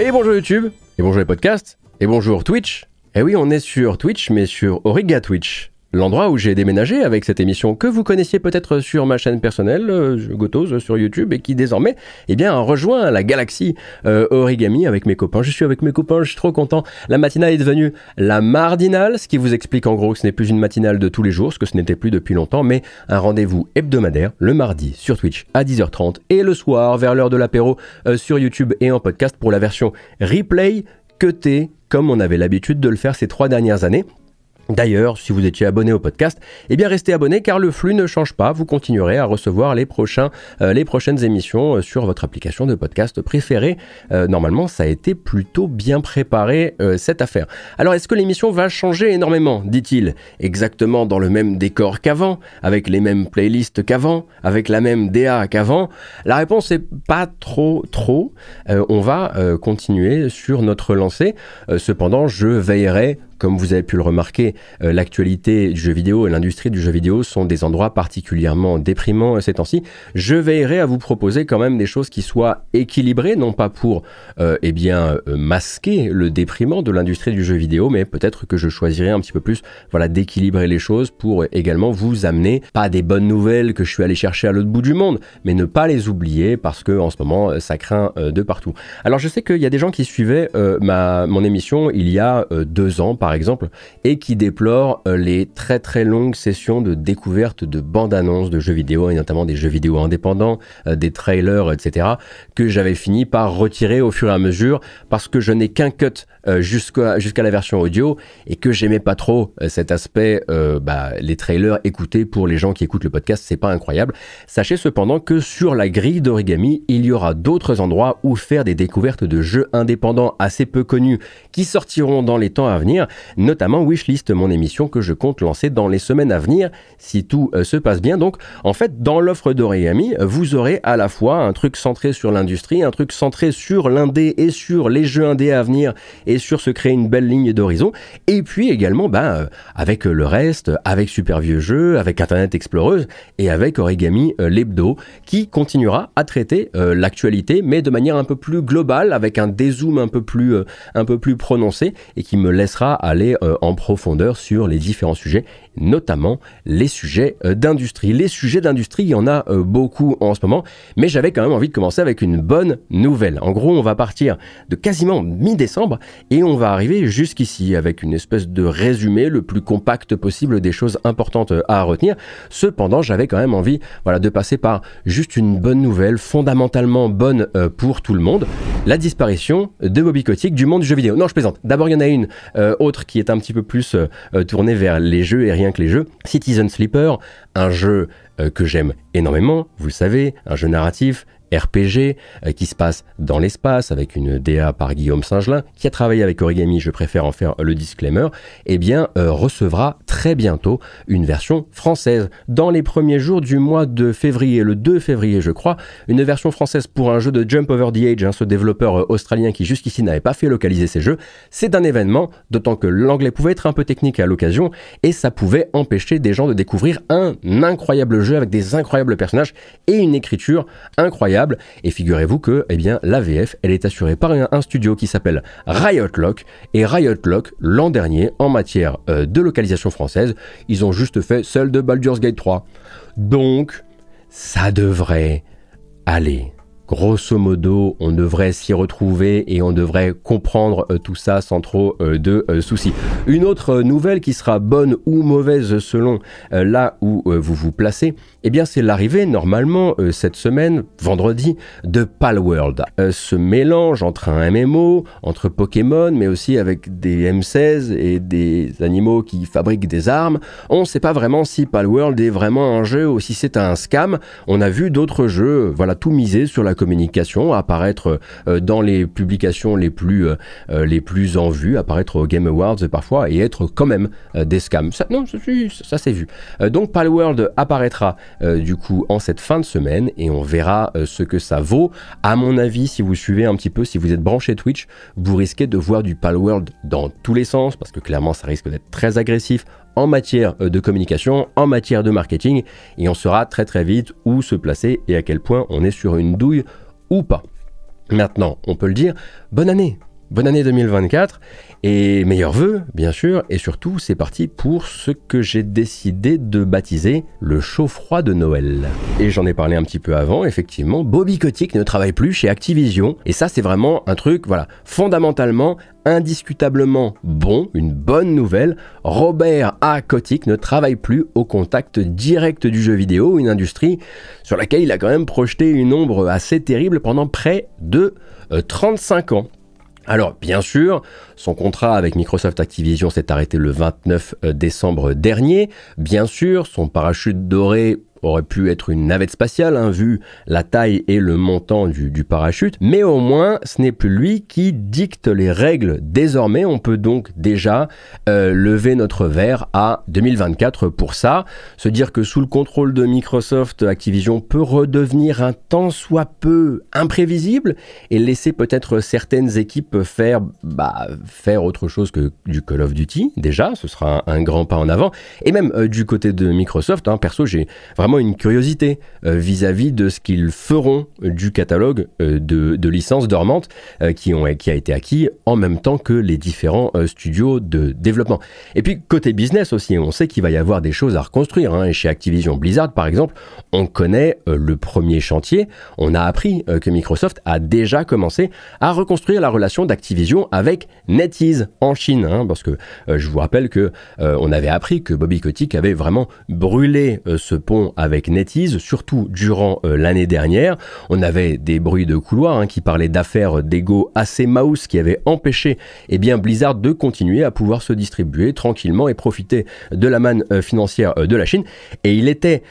Et bonjour YouTube, et bonjour les podcasts, et bonjour Twitch. Et eh oui, on est sur Twitch, mais sur Origa Twitch l'endroit où j'ai déménagé avec cette émission que vous connaissiez peut-être sur ma chaîne personnelle, euh, Gotose, sur YouTube, et qui désormais eh bien, rejoint la galaxie euh, origami avec mes copains. Je suis avec mes copains, je suis trop content. La matinale est devenue la mardinale, ce qui vous explique en gros que ce n'est plus une matinale de tous les jours, ce que ce n'était plus depuis longtemps, mais un rendez-vous hebdomadaire le mardi sur Twitch à 10h30 et le soir vers l'heure de l'apéro euh, sur YouTube et en podcast pour la version replay que t'es comme on avait l'habitude de le faire ces trois dernières années. D'ailleurs, si vous étiez abonné au podcast, eh bien restez abonné car le flux ne change pas. Vous continuerez à recevoir les, prochains, euh, les prochaines émissions euh, sur votre application de podcast préférée. Euh, normalement, ça a été plutôt bien préparé cette affaire. Alors, est-ce que l'émission va changer énormément Dit-il. Exactement dans le même décor qu'avant, avec les mêmes playlists qu'avant, avec la même DA qu'avant. La réponse est pas trop, trop. on va continuer sur notre lancée. cependant, je veillerai comme vous avez pu le remarquer, euh, l'actualité du jeu vidéo et l'industrie du jeu vidéo sont des endroits particulièrement déprimants euh, ces temps-ci. Je veillerai à vous proposer quand même des choses qui soient équilibrées, non pas pour euh, eh bien masquer le déprimant de l'industrie du jeu vidéo, mais peut-être que je choisirai un petit peu plus voilà d'équilibrer les choses pour également vous amener pas des bonnes nouvelles que je suis allé chercher à l'autre bout du monde, mais ne pas les oublier parce que en ce moment ça craint de partout. Alors je sais qu'il y a des gens qui suivaient ma, mon émission il y a deux ans par par exemple, et qui déplore euh, les très très longues sessions de découverte de bandes annonces de jeux vidéo, et notamment des jeux vidéo indépendants, euh, des trailers, etc., que j'avais fini par retirer au fur et à mesure, parce que je n'ai qu'un cut euh, jusqu'à jusqu'à la version audio, et que j'aimais pas trop cet aspect, bah, les trailers écoutés pour les gens qui écoutent le podcast, c'est pas incroyable. Sachez cependant que sur la grille d'origami, il y aura d'autres endroits où faire des découvertes de jeux indépendants assez peu connus qui sortiront dans les temps à venir notamment Wishlist, mon émission que je compte lancer dans les semaines à venir, si tout euh, se passe bien. Donc, en fait, dans l'offre d'Origami, vous aurez à la fois un truc centré sur l'industrie, un truc centré sur l'indé et sur les jeux indés à venir et sur se créer une belle ligne d'horizon, et puis également, ben avec le reste, avec Super Vieux Jeux, avec Internet Exploreuse et avec Origami euh, Lebdo qui continuera à traiter l'actualité, mais de manière un peu plus globale, avec un dézoom un peu plus, un peu plus prononcé, et qui me laissera aller euh, en profondeur sur les différents sujets, notamment les sujets euh, d'industrie. Les sujets d'industrie, il y en a euh, beaucoup en ce moment, mais j'avais quand même envie de commencer avec une bonne nouvelle. En gros, on va partir de quasiment mi-décembre et on va arriver jusqu'ici avec une espèce de résumé le plus compact possible des choses importantes à retenir. Cependant, j'avais quand même envie voilà, de passer par juste une bonne nouvelle, fondamentalement bonne pour tout le monde, la disparition de Bobby Kotick du monde du jeu vidéo. Non, je plaisante. D'abord, il y en a une euh, au qui est un petit peu plus euh, euh, tourné vers les jeux et rien que les jeux. Citizen Sleeper, un jeu euh, que j'aime énormément, vous le savez, un jeu narratif RPG euh, qui se passe dans l'espace avec une DA par Guillaume Singelin qui a travaillé avec Origami, je préfère en faire le disclaimer, et eh bien euh, recevra très bientôt une version française dans les premiers jours du mois de février, le 2 février je crois, une version française pour un jeu de Jump Over the Age, hein, ce développeur euh, australien qui jusqu'ici n'avait pas fait localiser ses jeux. C'est un événement, d'autant que l'anglais pouvait être un peu technique à l'occasion et ça pouvait empêcher des gens de découvrir un incroyable jeu avec des incroyables personnages et une écriture incroyable et figurez-vous que, eh bien, la VF, elle est assurée par un, studio qui s'appelle Riot Lock. Et Riot Lock, l'an dernier, en matière euh, de localisation française, ils ont juste fait celle de Baldur's Gate 3. Donc, ça devrait aller. Grosso modo, on devrait s'y retrouver et on devrait comprendre euh, tout ça sans trop euh, de soucis. Une autre nouvelle qui sera bonne ou mauvaise selon là où vous vous placez, eh bien, c'est l'arrivée, normalement, euh, cette semaine, vendredi, de Palworld. Euh, ce mélange entre un MMO, entre Pokémon, mais aussi avec des M16 et des animaux qui fabriquent des armes. On ne sait pas vraiment si Palworld est vraiment un jeu ou si c'est un scam. On a vu d'autres jeux, euh, voilà, tout miser sur la communication, apparaître dans les publications les plus, les plus en vue, apparaître aux Game Awards parfois et être quand même des scams. non, ça, ça c'est vu. donc Palworld apparaîtra euh, du coup en cette fin de semaine et on verra euh, ce que ça vaut. À mon avis, si vous suivez un petit peu, si vous êtes branché Twitch, vous risquez de voir du Palworld dans tous les sens parce que clairement ça risque d'être très agressif en matière euh, de communication, en matière de marketing et on saura très très vite où se placer et à quel point on est sur une douille ou pas. Maintenant, on peut le dire, bonne année bonne année 2024 et meilleurs vœux, bien sûr. Et surtout, c'est parti pour ce que j'ai décidé de baptiser le chaud-froid de Noël. Et j'en ai parlé un petit peu avant, effectivement, Bobby Kotick ne travaille plus chez Activision. Et ça, c'est vraiment un truc, voilà, fondamentalement, indiscutablement bon, une bonne nouvelle. Robert A. Kotick ne travaille plus au contact direct du jeu vidéo, une industrie sur laquelle il a quand même projeté une ombre assez terrible pendant près de 35 euh, ans. Alors, bien sûr, son contrat avec Microsoft Activision s'est arrêté le 29 euh, décembre dernier. Bien sûr, son parachute doré aurait pu être une navette spatiale, hein, vu la taille et le montant du, parachute, mais au moins ce n'est plus lui qui dicte les règles. Désormais, on peut donc déjà euh, lever notre verre à 2024 pour ça, se dire que sous le contrôle de Microsoft, Activision peut redevenir un tant soit peu imprévisible et laisser peut-être certaines équipes faire, bah, faire autre chose que du Call of Duty, déjà, ce sera un, grand pas en avant, et même euh, du côté de Microsoft, hein, perso j'ai vraiment une curiosité euh, vis-à-vis de ce qu'ils feront euh, du catalogue euh, de, licences dormantes qui, ont, qui a été acquis en même temps que les différents studios de développement. Et puis côté business aussi, on sait qu'il va y avoir des choses à reconstruire. Hein. Et chez Activision Blizzard, par exemple, on connaît le premier chantier. On a appris que Microsoft a déjà commencé à reconstruire la relation d'Activision avec NetEase en Chine. Hein. parce que je vous rappelle que on avait appris que Bobby Kotick avait vraiment brûlé ce pont avec NetEase, surtout durant euh, l'année dernière. On avait des bruits de couloir hein, qui parlaient d'affaires d'ego assez mouse qui avaient empêché et eh bien, Blizzard de continuer à pouvoir se distribuer tranquillement et profiter de la manne euh, financière euh, de la Chine. Et il était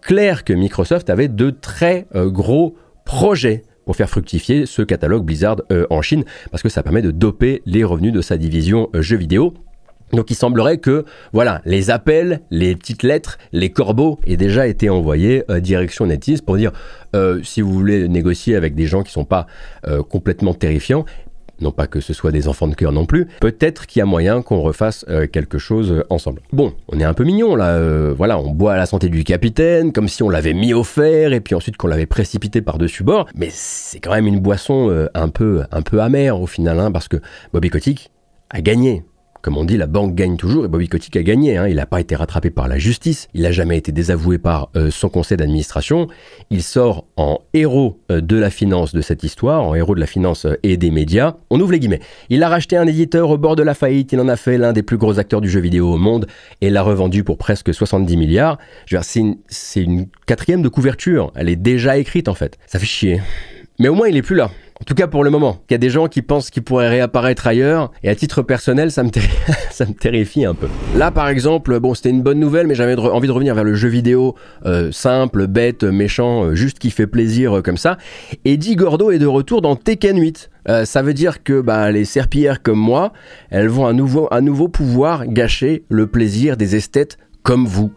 clair que Microsoft avait de très gros projets pour faire fructifier ce catalogue Blizzard en Chine, parce que ça permet de doper les revenus de sa division jeux vidéo. Donc il semblerait que voilà, les appels, les petites lettres, les corbeaux aient déjà été envoyés euh, direction NetEase pour dire euh, si vous voulez négocier avec des gens qui sont pas euh, complètement terrifiants, non pas que ce soit des enfants de cœur non plus, peut-être qu'il y a moyen qu'on refasse quelque chose ensemble. Bon, on est un peu mignon là, voilà, on boit à la santé du capitaine, comme si on l'avait mis au fer et puis ensuite qu'on l'avait précipité par-dessus bord, mais c'est quand même une boisson un, peu, un peu amère au final, hein, parce que Bobby Kotick a gagné comme on dit, la banque gagne toujours et Bobby Kotick a gagné. Hein. Il n'a pas été rattrapé par la justice, il n'a jamais été désavoué par euh, son conseil d'administration. Il sort en héros euh, de la finance de cette histoire, en héros de la finance euh, et des médias. On ouvre les guillemets. Il a racheté un éditeur au bord de la faillite, il en a fait l'un des plus gros acteurs du jeu vidéo au monde et l'a revendu pour presque 70 milliards. C'est une, une quatrième de couverture, elle est déjà écrite en fait. Ça fait chier. Mais au moins, il est plus là. En tout cas pour le moment. Il y a des gens qui pensent qu'il pourrait réapparaître ailleurs, et à titre personnel, ça me, terrifie un peu. Là, par exemple, bon, c'était une bonne nouvelle, mais j'avais envie de revenir vers le jeu vidéo euh, simple, bête, méchant, euh, juste qui fait plaisir euh, comme ça. Eddie Gordo est de retour dans Tekken 8. ça veut dire que bah, les serpillères comme moi, elles vont à nouveau, nouveau pouvoir gâcher le plaisir des esthètes comme vous.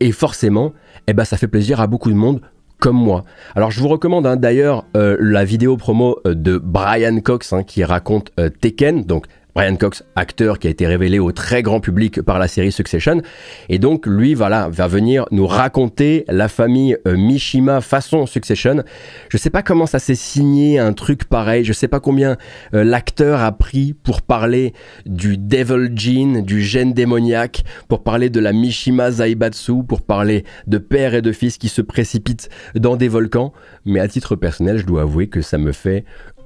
Et forcément, eh ben, ça fait plaisir à beaucoup de monde, comme moi. Alors je vous recommande hein, d'ailleurs euh, la vidéo promo euh, de Brian Cox hein, qui raconte euh, Tekken, donc Brian Cox, acteur qui a été révélé au très grand public par la série Succession. Et donc, lui, voilà, va venir nous raconter la famille euh, Mishima façon Succession. Je sais pas comment ça s'est signé un truc pareil. Je sais pas combien euh, l'acteur a pris pour parler du Devil Gene, du gène démoniaque, pour parler de la Mishima Zaibatsu, pour parler de père et de fils qui se précipitent dans des volcans. Mais à titre personnel, je dois avouer que ça me fait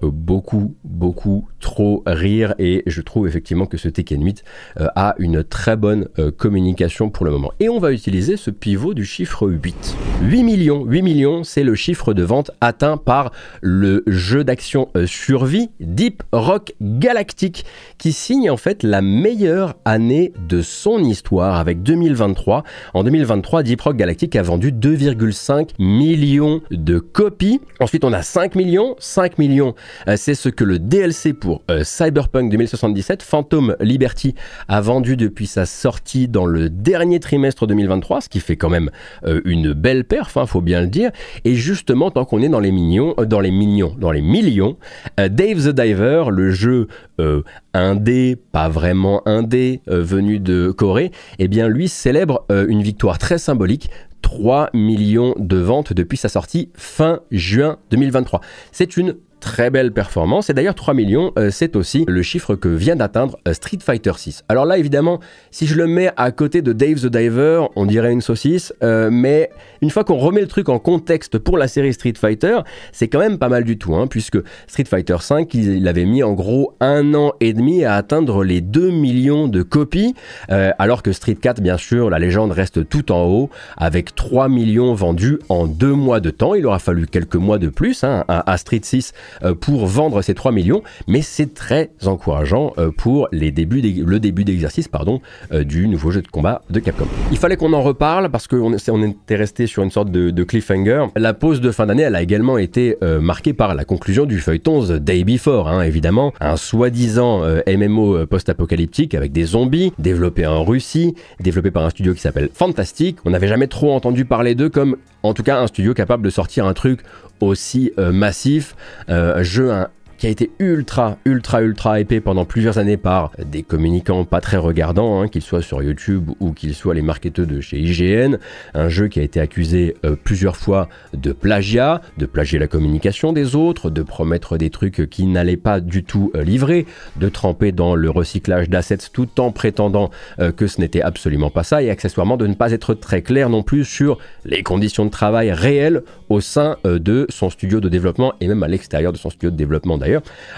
beaucoup, beaucoup trop rire et je trouve effectivement que ce Tekken 8 euh, a une très bonne euh, communication pour le moment. Et on va utiliser ce pivot du chiffre 8. 8 millions, 8 millions, c'est le chiffre de vente atteint par le jeu d'action euh, survie Deep Rock Galactic qui signe en fait la meilleure année de son histoire avec 2023. En 2023, Deep Rock Galactic a vendu 2,5 millions de copies. Ensuite, on a 5 millions, 5 millions euh, c'est ce que le DLC pour euh, Cyberpunk 2077, Phantom Liberty, a vendu depuis sa sortie dans le dernier trimestre 2023, ce qui fait quand même euh, une belle perf, hein, faut bien le dire. Et justement, tant qu'on est dans les millions, dans les millions, dans les millions, Dave the Diver, le jeu indé, pas vraiment indé, venu de Corée, eh bien lui célèbre une victoire très symbolique 3 millions de ventes depuis sa sortie fin juin 2023. C'est une Très belle performance. Et d'ailleurs, 3 millions, euh, c'est aussi le chiffre que vient d'atteindre euh, Street Fighter 6. Alors là, évidemment, si je le mets à côté de Dave the Diver, on dirait une saucisse. Euh, mais une fois qu'on remet le truc en contexte pour la série Street Fighter, c'est quand même pas mal du tout, hein, puisque Street Fighter 5, il, avait mis en gros un an et demi à atteindre les 2 millions de copies, alors que Street 4, bien sûr, la légende reste tout en haut, avec 3 millions vendus en deux mois de temps. Il aura fallu quelques mois de plus hein, à, à Street 6 euh, pour vendre ces 3 millions, mais c'est très encourageant euh, pour les débuts le début d'exercice pardon euh, du nouveau jeu de combat de Capcom. Il fallait qu'on en reparle parce qu'on on était resté sur une sorte de, cliffhanger. La pause de fin d'année, elle a également été marquée par la conclusion du feuilleton The Day Before, hein, évidemment, un soi-disant MMO post-apocalyptique avec des zombies, développé en Russie, développé par un studio qui s'appelle Fantastic. On n'avait jamais trop entendu parler d'eux comme en tout cas un studio capable de sortir un truc aussi euh, massif, euh, jeu un qui a été ultra, ultra, ultra épais pendant plusieurs années par des communicants pas très regardants, hein, qu'ils soient sur YouTube ou qu'ils soient les marketeurs de chez IGN. Un jeu qui a été accusé euh, plusieurs fois de plagiat, de plagier la communication des autres, de promettre des trucs qui n'allaient pas du tout euh, livrer, de tremper dans le recyclage d'assets tout en prétendant euh, que ce n'était absolument pas ça et accessoirement de ne pas être très clair non plus sur les conditions de travail réelles au sein de son studio de développement et même à l'extérieur de son studio de développement d'ailleurs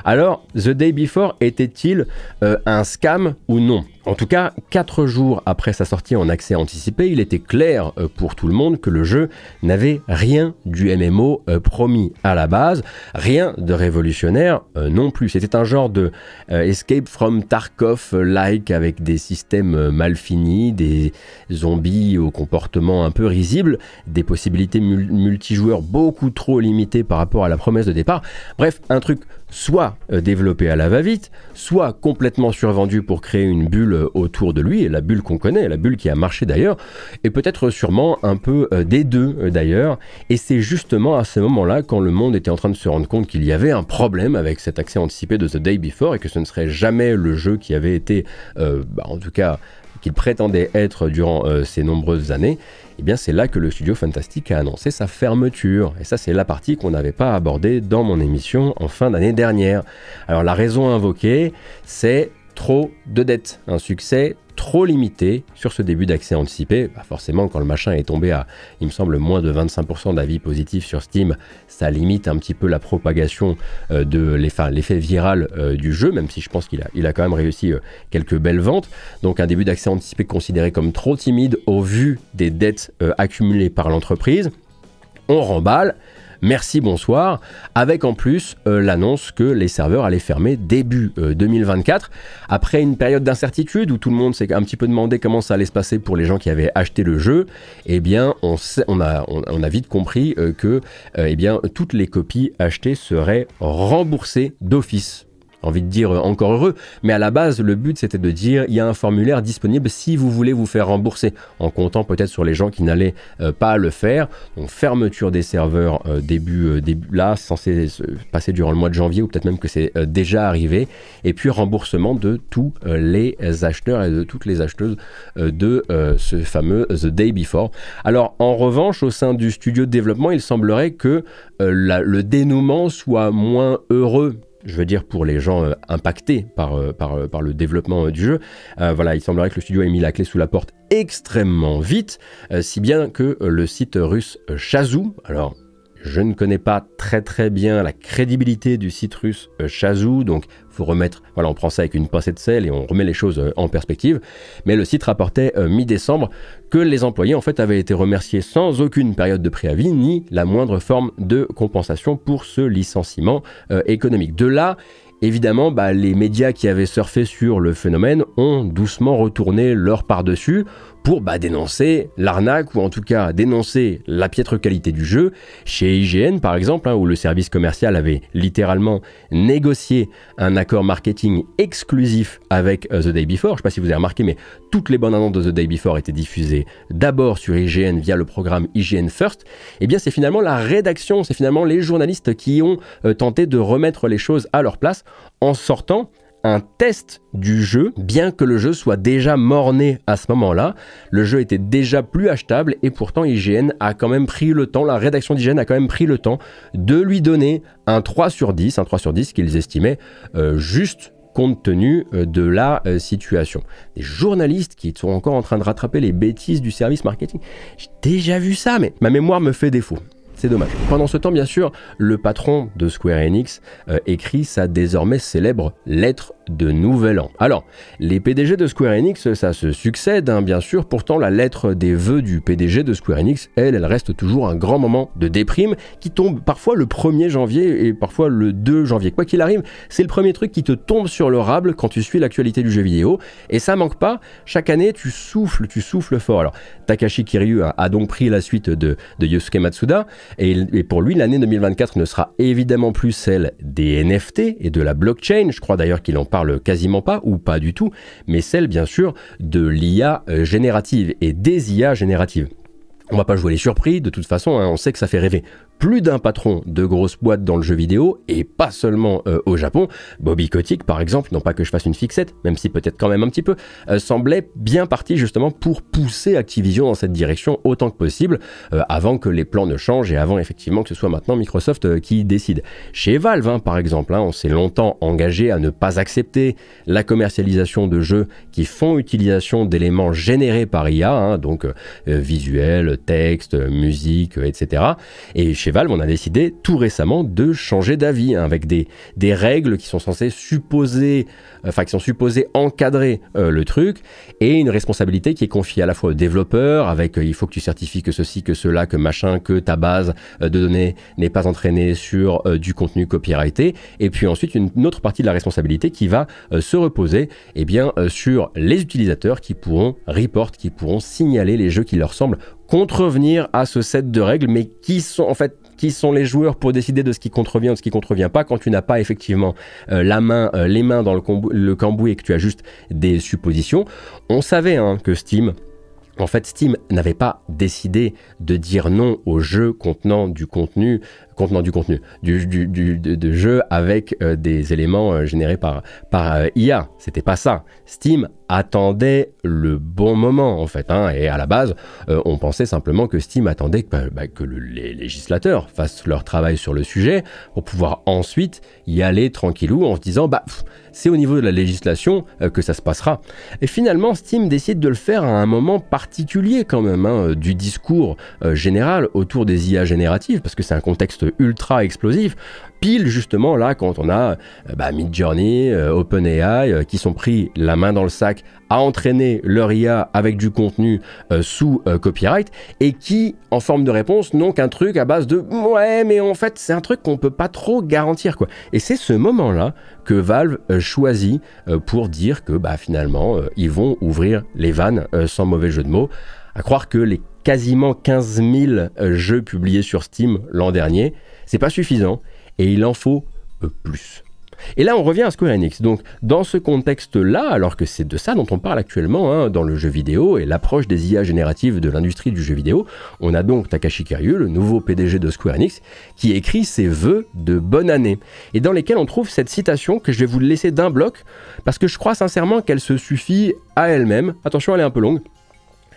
alors, The Day Before était-il euh, un scam ou non En tout cas, 4 jours après sa sortie en accès anticipé, il était clair euh, pour tout le monde que le jeu n'avait rien du MMO euh, promis à la base, rien de révolutionnaire non plus. C'était un genre de Escape from Tarkov-like avec des systèmes mal finis, des zombies au comportement un peu risible, des possibilités multijoueurs beaucoup trop limitées par rapport à la promesse de départ. Bref, un truc soit euh, développé à la va-vite, soit complètement survendu pour créer une bulle euh, autour de lui, et la bulle qu'on connaît, la bulle qui a marché d'ailleurs, et peut-être sûrement un peu euh, des deux d'ailleurs. Et c'est justement à ce moment-là, quand le monde était en train de se rendre compte qu'il y avait un problème avec cet accès anticipé de The Day Before, et que ce ne serait jamais le jeu qui avait été, bah, en tout cas, qu'il prétendait être durant euh, ces nombreuses années, et eh bien c'est là que le studio Fantastique a annoncé sa fermeture. Et ça c'est la partie qu'on n'avait pas abordée dans mon émission en fin d'année dernière. Alors la raison invoquée, c'est trop de dettes, un succès trop limité sur ce début d'accès anticipé. Bah, forcément, quand le machin est tombé à, il me semble, moins de 25% d'avis positifs sur Steam, ça limite un petit peu la propagation euh, de l'effet viral euh, du jeu, même si je pense qu'il a, quand même réussi euh, quelques belles ventes. Donc un début d'accès anticipé considéré comme trop timide au vu des dettes accumulées par l'entreprise. On remballe merci, bonsoir, avec en plus euh, l'annonce que les serveurs allaient fermer début 2024, euh, après une période d'incertitude où tout le monde s'est un petit peu demandé comment ça allait se passer pour les gens qui avaient acheté le jeu, eh bien on, a, vite compris euh, que eh bien, toutes les copies achetées seraient remboursées d'office envie de dire euh, encore heureux, mais à la base, le but c'était de dire il y a un formulaire disponible si vous voulez vous faire rembourser, en comptant peut-être sur les gens qui n'allaient euh, pas le faire. Donc fermeture des serveurs euh, début, début là, censé se passer durant le mois de janvier, ou peut-être même que c'est déjà arrivé, et puis remboursement de tous les acheteurs et de toutes les acheteuses de ce fameux The Day Before. Alors en revanche, au sein du studio de développement, il semblerait que le dénouement soit moins heureux je veux dire pour les gens euh, impactés par, euh, euh, par, le développement du jeu. voilà, il semblerait que le studio ait mis la clé sous la porte extrêmement vite, si bien que le site russe Shazoo, alors je ne connais pas très très bien la crédibilité du site russe euh, Chazou, donc faut remettre, voilà, on prend ça avec une pincée de sel et on remet les choses euh, en perspective. Mais le site rapportait euh, mi-décembre que les employés en fait avaient été remerciés sans aucune période de préavis ni la moindre forme de compensation pour ce licenciement économique. De là, Évidemment, bah, les médias qui avaient surfé sur le phénomène ont doucement retourné leur par-dessus pour bah, dénoncer l'arnaque ou en tout cas dénoncer la piètre qualité du jeu. Chez IGN par exemple, hein, où le service commercial avait littéralement négocié un accord marketing exclusif avec euh, The Day Before, je ne sais pas si vous avez remarqué, mais toutes les bonnes annonces de The Day Before étaient diffusées d'abord sur IGN via le programme IGN First, et eh bien c'est finalement la rédaction, c'est finalement les journalistes qui ont euh, tenté de remettre les choses à leur place en sortant un test du jeu, bien que le jeu soit déjà morné à ce moment-là. Le jeu était déjà plus achetable et pourtant IGN a quand même pris le temps, la rédaction d'IGN a quand même pris le temps de lui donner un 3 sur 10, un 3 sur 10 qu'ils estimaient euh, juste compte tenu euh, de la euh, situation. Des journalistes qui sont encore en train de rattraper les bêtises du service marketing. J'ai déjà vu ça, mais ma mémoire me fait défaut dommage. Pendant ce temps, bien sûr, le patron de Square Enix euh, écrit sa désormais célèbre lettre de nouvel an. Alors, les PDG de Square Enix, ça se succède, hein, bien sûr, pourtant la lettre des vœux du PDG de Square Enix, elle, elle reste toujours un grand moment de déprime qui tombe parfois le 1er janvier et parfois le 2 janvier. Quoi qu'il arrive, c'est le premier truc qui te tombe sur le quand tu suis l'actualité du jeu vidéo, et ça manque pas, chaque année tu souffles, tu souffles fort. Alors, Takashi Kiryu a, donc pris la suite de, de Yosuke Matsuda, et, et pour lui, l'année 2024 ne sera évidemment plus celle des NFT et de la blockchain, je crois d'ailleurs qu'il en parle quasiment pas ou pas du tout, mais celle bien sûr de l'IA euh, générative et des IA génératives. On va pas jouer les surpris, de toute façon, hein, on sait que ça fait rêver plus d'un patron de grosses boîtes dans le jeu vidéo, et pas seulement euh, au Japon. Bobby Kotick, par exemple, non pas que je fasse une fixette, même si peut-être quand même un petit peu, euh, semblait bien parti justement pour pousser Activision dans cette direction autant que possible, euh, avant que les plans ne changent et avant effectivement que ce soit maintenant Microsoft qui décide. Chez Valve, hein, par exemple, hein, on s'est longtemps engagé à ne pas accepter la commercialisation de jeux qui font utilisation d'éléments générés par IA, hein, donc visuels, textes, musique, etc. Et chez on a décidé tout récemment de changer d'avis hein, avec des, des, règles qui sont censées supposer, euh, enfin qui sont supposées encadrer euh, le truc et une responsabilité qui est confiée à la fois aux développeurs avec euh, il faut que tu certifies que ceci, que cela, que machin, que ta base de données n'est pas entraînée sur du contenu copyrighté et puis ensuite une, autre partie de la responsabilité qui va se reposer eh bien, sur les utilisateurs qui pourront report, qui pourront signaler les jeux qui leur semblent contrevenir à ce set de règles, mais qui sont en fait qui sont les joueurs pour décider de ce qui contrevient ou de ce qui contrevient pas quand tu n'as pas effectivement euh, la main, euh, les mains dans le, cambouis et que tu as juste des suppositions. On savait hein, que Steam en fait, Steam n'avait pas décidé de dire non aux jeux contenant du contenu, contenant du contenu, du, de, jeu avec euh, des éléments euh, générés par, par euh, IA. C'était pas ça. Steam attendait le bon moment, en fait. Hein, et à la base, on pensait simplement que Steam attendait que, bah, les législateurs fassent leur travail sur le sujet pour pouvoir ensuite y aller tranquillou en se disant, bah, c'est au niveau de la législation euh, que ça se passera. Et finalement, Steam décide de le faire à un moment particulier quand même hein, euh, du discours euh, général autour des IA génératives, parce que c'est un contexte ultra explosif pile justement là quand on a euh, bah, Midjourney, euh, OpenAI euh, qui sont pris la main dans le sac à entraîner leur IA avec du contenu sous copyright et qui, en forme de réponse, n'ont qu'un truc à base de ouais, mais en fait, c'est un truc qu'on peut pas trop garantir quoi. Et c'est ce moment-là que Valve choisit pour dire que bah, finalement, ils vont ouvrir les vannes sans mauvais jeu de mots. À croire que les quasiment 15 000 jeux publiés sur Steam l'an dernier, c'est pas suffisant et il en faut euh, plus. Et là, on revient à Square Enix. Donc, dans ce contexte-là, alors que c'est de ça dont on parle actuellement hein, dans le jeu vidéo et l'approche des IA génératives de l'industrie du jeu vidéo, on a donc Takashi Kiryu, le nouveau PDG de Square Enix, qui écrit ses vœux de bonne année et dans lesquels on trouve cette citation que je vais vous laisser d'un bloc parce que je crois sincèrement qu'elle se suffit à elle-même. Attention, elle est un peu longue.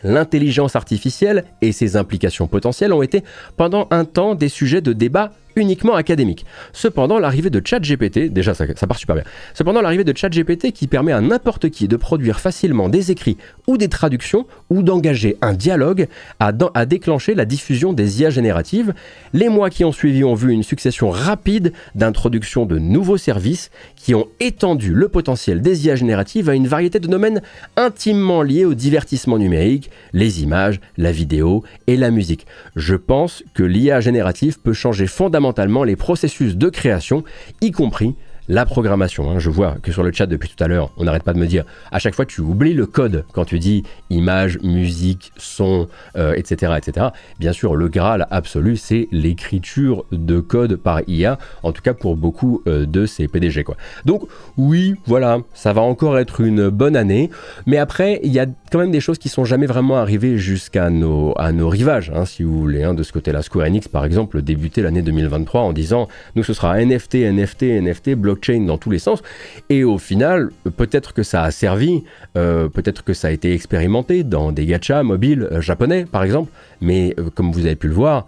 L'intelligence artificielle et ses implications potentielles ont été pendant un temps des sujets de débat uniquement académique. Cependant, l'arrivée de ChatGPT, déjà ça, part super bien, cependant l'arrivée de ChatGPT qui permet à n'importe qui de produire facilement des écrits ou des traductions ou d'engager un dialogue a, déclenché la diffusion des IA génératives. Les mois qui ont suivi ont vu une succession rapide d'introductions de nouveaux services qui ont étendu le potentiel des IA génératives à une variété de domaines intimement liés au divertissement numérique, les images, la vidéo et la musique. Je pense que l'IA générative peut changer fondamentalement les processus de création, y compris la programmation. Hein. je vois que sur le chat depuis tout à l'heure, on n'arrête pas de me dire, à chaque fois tu oublies le code quand tu dis image, musique, son, etc., euh, etc. Bien sûr, le Graal absolu, c'est l'écriture de code par IA, en tout cas pour beaucoup euh, de ces PDG. Quoi. Donc oui, voilà, ça va encore être une bonne année, mais après, il y a quand même des choses qui sont jamais vraiment arrivées jusqu'à nos, rivages, hein. si vous voulez. Hein, de ce côté-là, Square Enix, par exemple, débutait l'année 2023 en disant, nous, ce sera NFT, NFT, NFT, blog blockchain dans tous les sens. Et au final, peut-être que ça a servi, euh, peut-être que ça a été expérimenté dans des gachas mobiles euh, japonais, par exemple. Mais euh, comme vous avez pu le voir,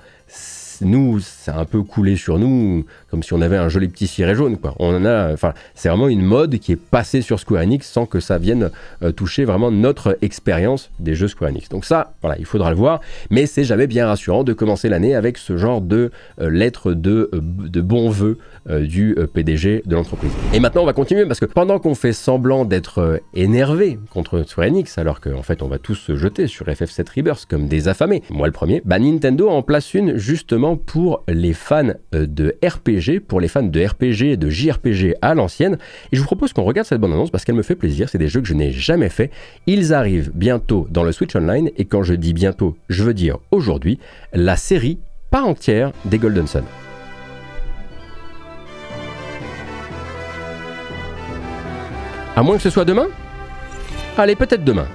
nous, ça a un peu coulé sur nous, comme si on avait un joli petit ciré jaune. Quoi. On en a, enfin, c'est vraiment une mode qui est passée sur Square Enix sans que ça vienne toucher vraiment notre expérience des jeux Square Enix. Donc ça, voilà, il faudra le voir. Mais c'est jamais bien rassurant de commencer l'année avec ce genre de lettres lettre de, de bons vœux euh, du euh, PDG de l'entreprise. Et maintenant, on va continuer parce que pendant qu'on fait semblant d'être euh, énervé contre Square Enix, alors qu'en fait, on va tous se jeter sur FF7 Rebirth comme des affamés, moi le premier, bah Nintendo en place une justement pour les fans de RPG, pour les fans de RPG et de JRPG à l'ancienne. Et je vous propose qu'on regarde cette bonne annonce parce qu'elle me fait plaisir. C'est des jeux que je n'ai jamais fait. Ils arrivent bientôt dans le Switch Online. Et quand je dis bientôt, je veux dire aujourd'hui, la série pas entière des Golden Sun. À moins que ce soit demain Allez, peut-être demain.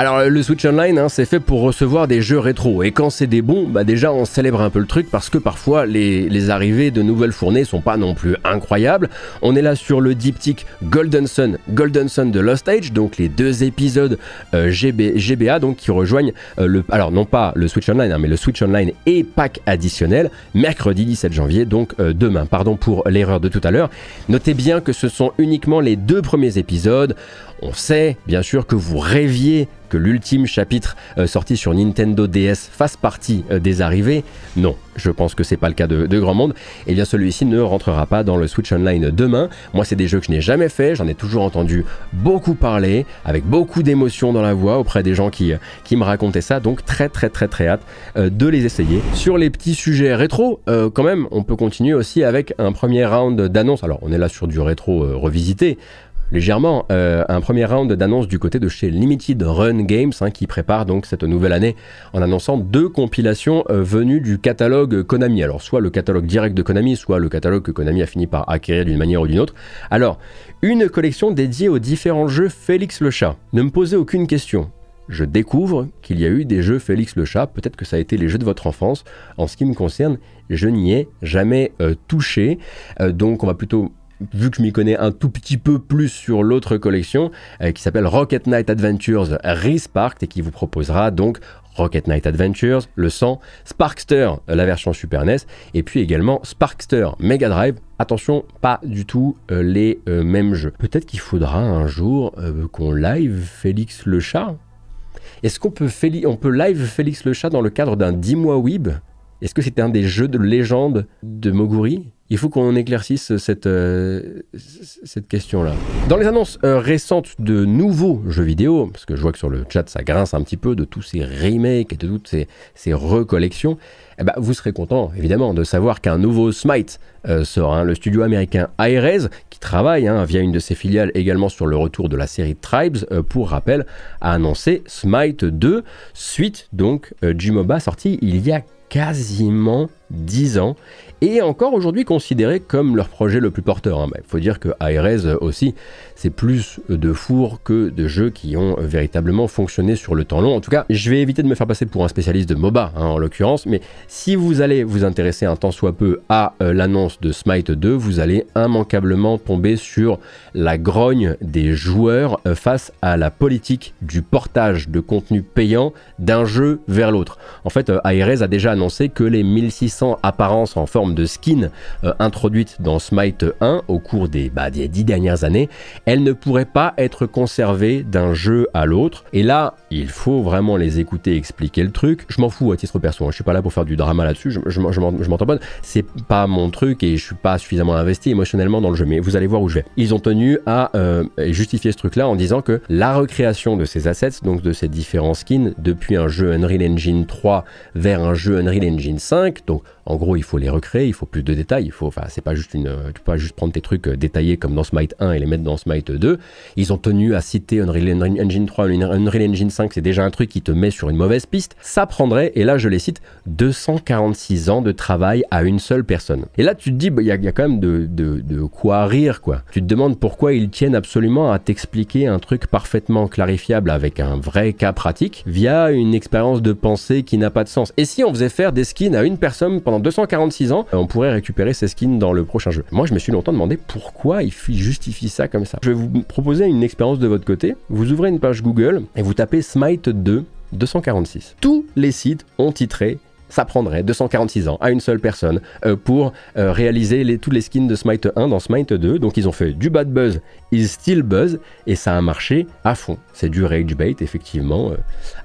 Alors euh, le Switch Online, hein, c'est fait pour recevoir des jeux rétro, et quand c'est des bons, bah déjà on célèbre un peu le truc parce que parfois les, arrivées de nouvelles fournées sont pas non plus incroyables. On est là sur le diptyque Golden Sun, Golden Sun de Lost Age, donc les deux épisodes euh, GB, GBA donc qui rejoignent euh, le, alors non pas le Switch Online, hein, mais le Switch Online et pack additionnel, mercredi 17 janvier, donc demain, pardon pour l'erreur de tout à l'heure. Notez bien que ce sont uniquement les deux premiers épisodes. On sait bien sûr que vous rêviez que l'ultime chapitre euh, sorti sur Nintendo DS fasse partie euh, des arrivées, non, je pense que c'est pas le cas de, grand monde, et eh bien celui-ci ne rentrera pas dans le Switch Online demain. Moi, c'est des jeux que je n'ai jamais fait, j'en ai toujours entendu beaucoup parler, avec beaucoup d'émotion dans la voix auprès des gens qui, euh, qui me racontaient ça, donc très très très très hâte de les essayer. Sur les petits sujets rétro, quand même, on peut continuer aussi avec un premier round d'annonces. Alors, on est là sur du rétro revisité, légèrement euh, un premier round d'annonces du côté de chez Limited Run Games hein, qui prépare donc cette nouvelle année en annonçant deux compilations euh, venues du catalogue Konami. Alors soit le catalogue direct de Konami, soit le catalogue que Konami a fini par acquérir d'une manière ou d'une autre. Alors, une collection dédiée aux différents jeux Félix le chat. Ne me posez aucune question. Je découvre qu'il y a eu des jeux Félix le chat, peut-être que ça a été les jeux de votre enfance. En ce qui me concerne, je n'y ai jamais euh, touché. donc on va plutôt vu que je m'y connais un tout petit peu plus sur l'autre collection euh, qui s'appelle Rocket Knight Adventures Resparked et qui vous proposera donc Rocket Knight Adventures, le 100, Sparkster, euh, la version Super NES, et puis également Sparkster Mega Drive. Attention, pas du tout euh, les mêmes jeux. Peut-être qu'il faudra un jour qu'on live Félix le chat. Est-ce qu'on peut, on peut live Félix le chat dans le cadre d'un 10 mois Weeb Est-ce que c'était un des jeux de légende de Moguri il faut qu'on éclaircisse cette, euh, cette question-là. Dans les annonces euh, récentes de nouveaux jeux vidéo, parce que je vois que sur le chat ça grince un petit peu de tous ces remakes et de toutes ces, recollections, eh ben, vous serez content évidemment de savoir qu'un nouveau Smite euh, sort. Hein, le studio américain Ares, qui travaille hein, via une de ses filiales également sur le retour de la série Tribes, pour rappel, a annoncé Smite 2, suite donc du MOBA sorti il y a quasiment 10 ans et encore aujourd'hui considéré comme leur projet le plus porteur. Il hein. bah, faut dire que Ares aussi, c'est plus de fours que de jeux qui ont véritablement fonctionné sur le temps long. En tout cas, je vais éviter de me faire passer pour un spécialiste de MOBA hein, en l'occurrence, mais si vous allez vous intéresser un tant soit peu à euh, l'annonce de Smite 2, vous allez immanquablement tomber sur la grogne des joueurs euh, face à la politique du portage de contenu payant d'un jeu vers l'autre. En fait, euh, Ares a déjà que les 1600 apparences en forme de skin euh, introduites dans Smite 1 au cours des, bah, des 10 dernières années, elles ne pourraient pas être conservées d'un jeu à l'autre. Et là, il faut vraiment les écouter expliquer le truc. Je m'en fous à titre perso, hein. je suis pas là pour faire du drama là-dessus, je, je, je m'entends pas. C'est pas mon truc et je suis pas suffisamment investi émotionnellement dans le jeu, mais vous allez voir où je vais. Ils ont tenu à euh, justifier ce truc-là en disant que la recréation de ces assets, donc de ces différents skins, depuis un jeu Unreal Engine 3 vers un jeu Unreal Unreal Engine 5, donc en gros, il faut les recréer, il faut plus de détails. Il faut, enfin, c'est pas juste une, tu peux pas juste prendre tes trucs euh, détaillés comme dans Smite 1 et les mettre dans Smite 2. Ils ont tenu à citer Unreal Engine 3, Unreal Engine 5, c'est déjà un truc qui te met sur une mauvaise piste. Ça prendrait, et là je les cite, 246 ans de travail à une seule personne. Et là, tu te dis, bah, il y, a quand même de, de quoi rire, quoi. Tu te demandes pourquoi ils tiennent absolument à t'expliquer un truc parfaitement clarifiable avec un vrai cas pratique via une expérience de pensée qui n'a pas de sens. Et si on faisait faire des skins à une personne pendant 246 ans, on pourrait récupérer ces skins dans le prochain jeu. Moi, je me suis longtemps demandé pourquoi il justifie ça comme ça. Je vais vous proposer une expérience de votre côté. Vous ouvrez une page Google et vous tapez Smite 2 246. Tous les sites ont titré ça prendrait 246 ans à une seule personne euh, pour euh, réaliser tous les skins de Smite 1 dans Smite 2. Donc ils ont fait du bad buzz, ils still buzz, et ça a marché à fond. C'est du rage bait, effectivement, euh,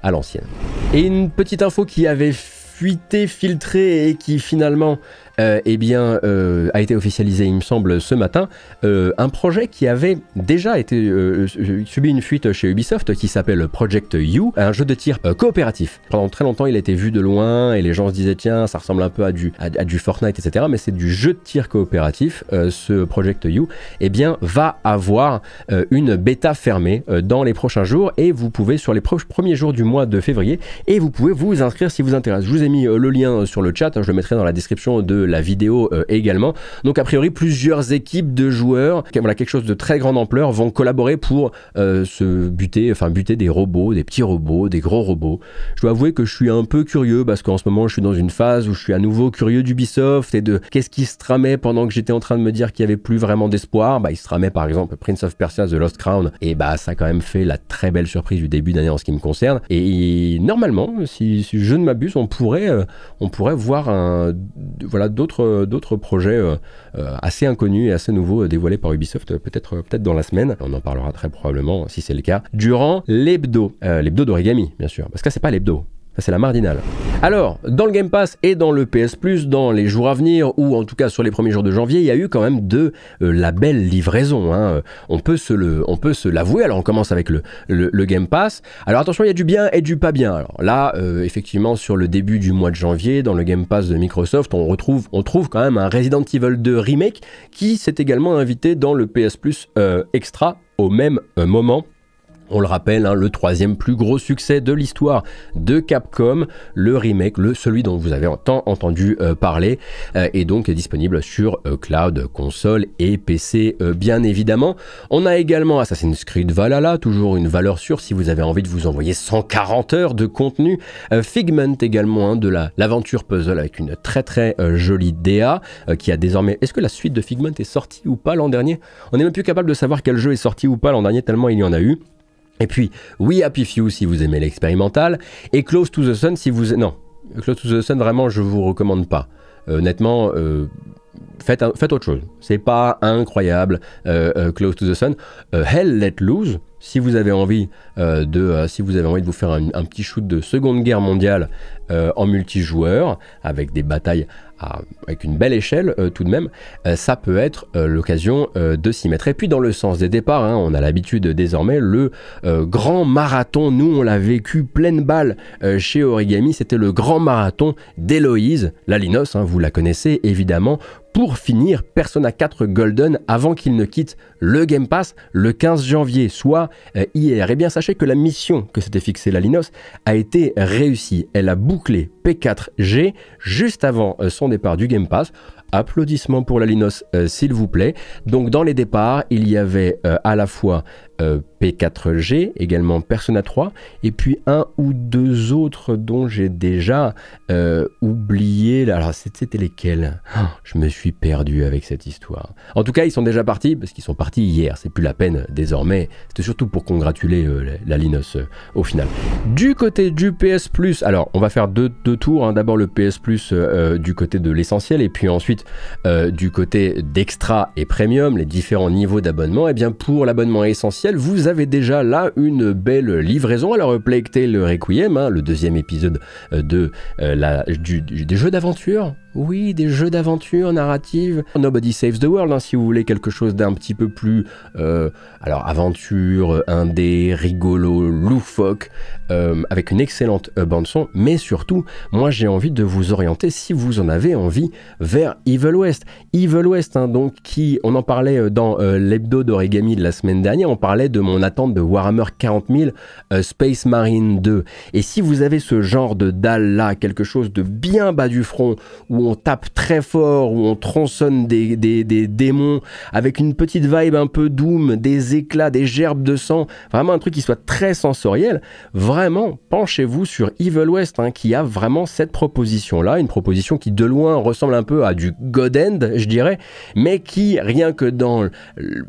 à l'ancienne. Et une petite info qui avait fait fuité, filtré et qui finalement euh, eh bien, euh, a été officialisé, il me semble, ce matin, euh, un projet qui avait déjà été subi une fuite chez Ubisoft qui s'appelle Project You, un jeu de tir coopératif. Pendant très longtemps, il a été vu de loin et les gens se disaient tiens, ça ressemble un peu à du, du Fortnite, etc. Mais c'est du jeu de tir coopératif. ce Project You, eh bien, va avoir une bêta fermée dans les prochains jours et vous pouvez sur les premiers jours du mois de février et vous pouvez vous inscrire si vous intéresse. Je vous ai mis le lien sur le chat, hein, je le mettrai dans la description de la vidéo euh, également. Donc a priori plusieurs équipes de joueurs, voilà quelque chose de très grande ampleur, vont collaborer pour euh, se buter, enfin buter des robots, des petits robots, des gros robots. Je dois avouer que je suis un peu curieux parce qu'en ce moment je suis dans une phase où je suis à nouveau curieux d'Ubisoft et de qu'est-ce qui se tramait pendant que j'étais en train de me dire qu'il y avait plus vraiment d'espoir. Bah il se tramait par exemple Prince of Persia The Lost Crown et bah ça a quand même fait la très belle surprise du début d'année en ce qui me concerne. Et normalement, si, je ne m'abuse, on pourrait, euh, on pourrait voir un, voilà, euh, d'autres projets euh, euh, assez inconnus et assez nouveaux dévoilés par Ubisoft peut-être peut-être dans la semaine. On en parlera très probablement si c'est le cas durant l'hebdo, l'hebdo d'origami bien sûr, parce que c'est pas l'hebdo, c'est la mardinale. Alors, dans le Game Pass et dans le PS Plus, dans les jours à venir, ou en tout cas sur les premiers jours de janvier, il y a eu quand même de euh, la belle livraison. Hein. Euh, on peut se l'avouer. Alors, on commence avec le, Game Pass. Alors, attention, il y a du bien et du pas bien. Alors là, euh, effectivement, sur le début du mois de janvier, dans le Game Pass de Microsoft, on retrouve, on trouve quand même un Resident Evil 2 remake qui s'est également invité dans le PS Plus extra au même moment on le rappelle, hein, le troisième plus gros succès de l'histoire de Capcom, le remake, le, celui dont vous avez tant entendu euh, parler, euh, est donc disponible sur euh, cloud, console et PC bien évidemment. On a également Assassin's Creed Valhalla, toujours une valeur sûre si vous avez envie de vous envoyer 140 heures de contenu. Figment également, hein, de l'aventure puzzle avec une très très jolie DA qui a désormais... Est-ce que la suite de Figment est sortie ou pas l'an dernier On n'est même plus capable de savoir quel jeu est sorti ou pas l'an dernier tellement il y en a eu. Et puis, oui, Happy Few si vous aimez l'expérimental, et Close to the Sun si vous... Non, Close to the Sun, vraiment, je vous recommande pas. Euh, honnêtement, euh, faites, autre chose. C'est pas incroyable, euh, Close to the Sun. Hell Let Loose, si vous avez envie, euh, de, euh, si vous avez envie de vous faire un, petit shoot de Seconde Guerre mondiale euh, en multijoueur, avec des batailles avec une belle échelle tout de même, ça peut être l'occasion de s'y mettre. Et puis dans le sens des départs, hein, on a l'habitude désormais, le grand marathon, nous on l'a vécu pleine balle chez Origami, c'était le grand marathon d'Héloïse, la Linos, hein, vous la connaissez évidemment, pour finir Persona 4 Golden avant qu'il ne quitte le Game Pass le 15 janvier, soit euh, hier. Eh bien, sachez que la mission que s'était fixée la Linos a été réussie. Elle a bouclé P4G juste avant euh, son départ du Game Pass. Applaudissements pour la Linos, euh, s'il vous plaît. Donc, dans les départs, il y avait à la fois euh, P4G, également Persona 3, et puis un ou deux autres dont j'ai déjà euh, oublié. Alors c'était lesquels oh, Je me suis perdu avec cette histoire. En tout cas, ils sont déjà partis, parce qu'ils sont partis hier, c'est plus la peine désormais. C'était surtout pour congratuler euh, la Linus au final. Du côté du PS Plus, alors on va faire deux, tours. Hein. D'abord le PS Plus du côté de l'essentiel, et puis ensuite du côté d'extra et premium, les différents niveaux d'abonnement. Et eh bien pour l'abonnement essentiel, vous avez déjà là une belle livraison. Alors euh, Plague le euh, Requiem, hein, le deuxième épisode euh, de, du, des jeux d'aventure oui, des jeux d'aventure narrative. Nobody Saves the World, hein, si vous voulez quelque chose d'un petit peu plus, euh, alors aventure, indé, rigolo, loufoque, euh, avec une excellente euh, bande son. Mais surtout, moi j'ai envie de vous orienter, si vous en avez envie, vers Evil West. Evil West, hein, donc qui, on en parlait dans l'hebdo d'origami de la semaine dernière, on parlait de mon attente de Warhammer 40 Space Marine 2. Et si vous avez ce genre de dalle là, quelque chose de bien bas du front, où on tape très fort, où on tronçonne des, démons, avec une petite vibe un peu doom, des éclats, des gerbes de sang, vraiment un truc qui soit très sensoriel, vraiment penchez-vous sur Evil West, hein, qui a vraiment cette proposition-là, une proposition qui de loin ressemble un peu à du God End, je dirais, mais qui, rien que dans,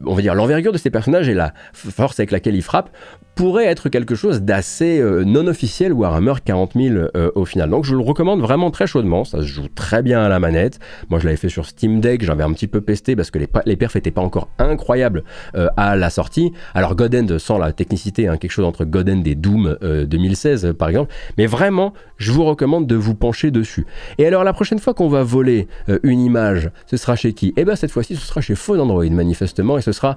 on va dire, l'envergure de ces personnages et la force avec laquelle il frappe, pourrait être quelque chose d'assez euh, non officiel Warhammer 40 000 au final. Donc je le recommande vraiment très chaudement, ça se joue très bien à la manette. Moi je l'avais fait sur Steam Deck, j'avais un petit peu pesté parce que les, les perfs n'étaient pas encore incroyables euh, à la sortie. Alors God End sans la technicité, hein, quelque chose entre God End et Doom 2016 euh, par exemple. Mais vraiment, je vous recommande de vous pencher dessus. Et alors la prochaine fois qu'on va voler une image, ce sera chez qui Eh bien cette fois-ci ce sera chez Faux Android manifestement et ce sera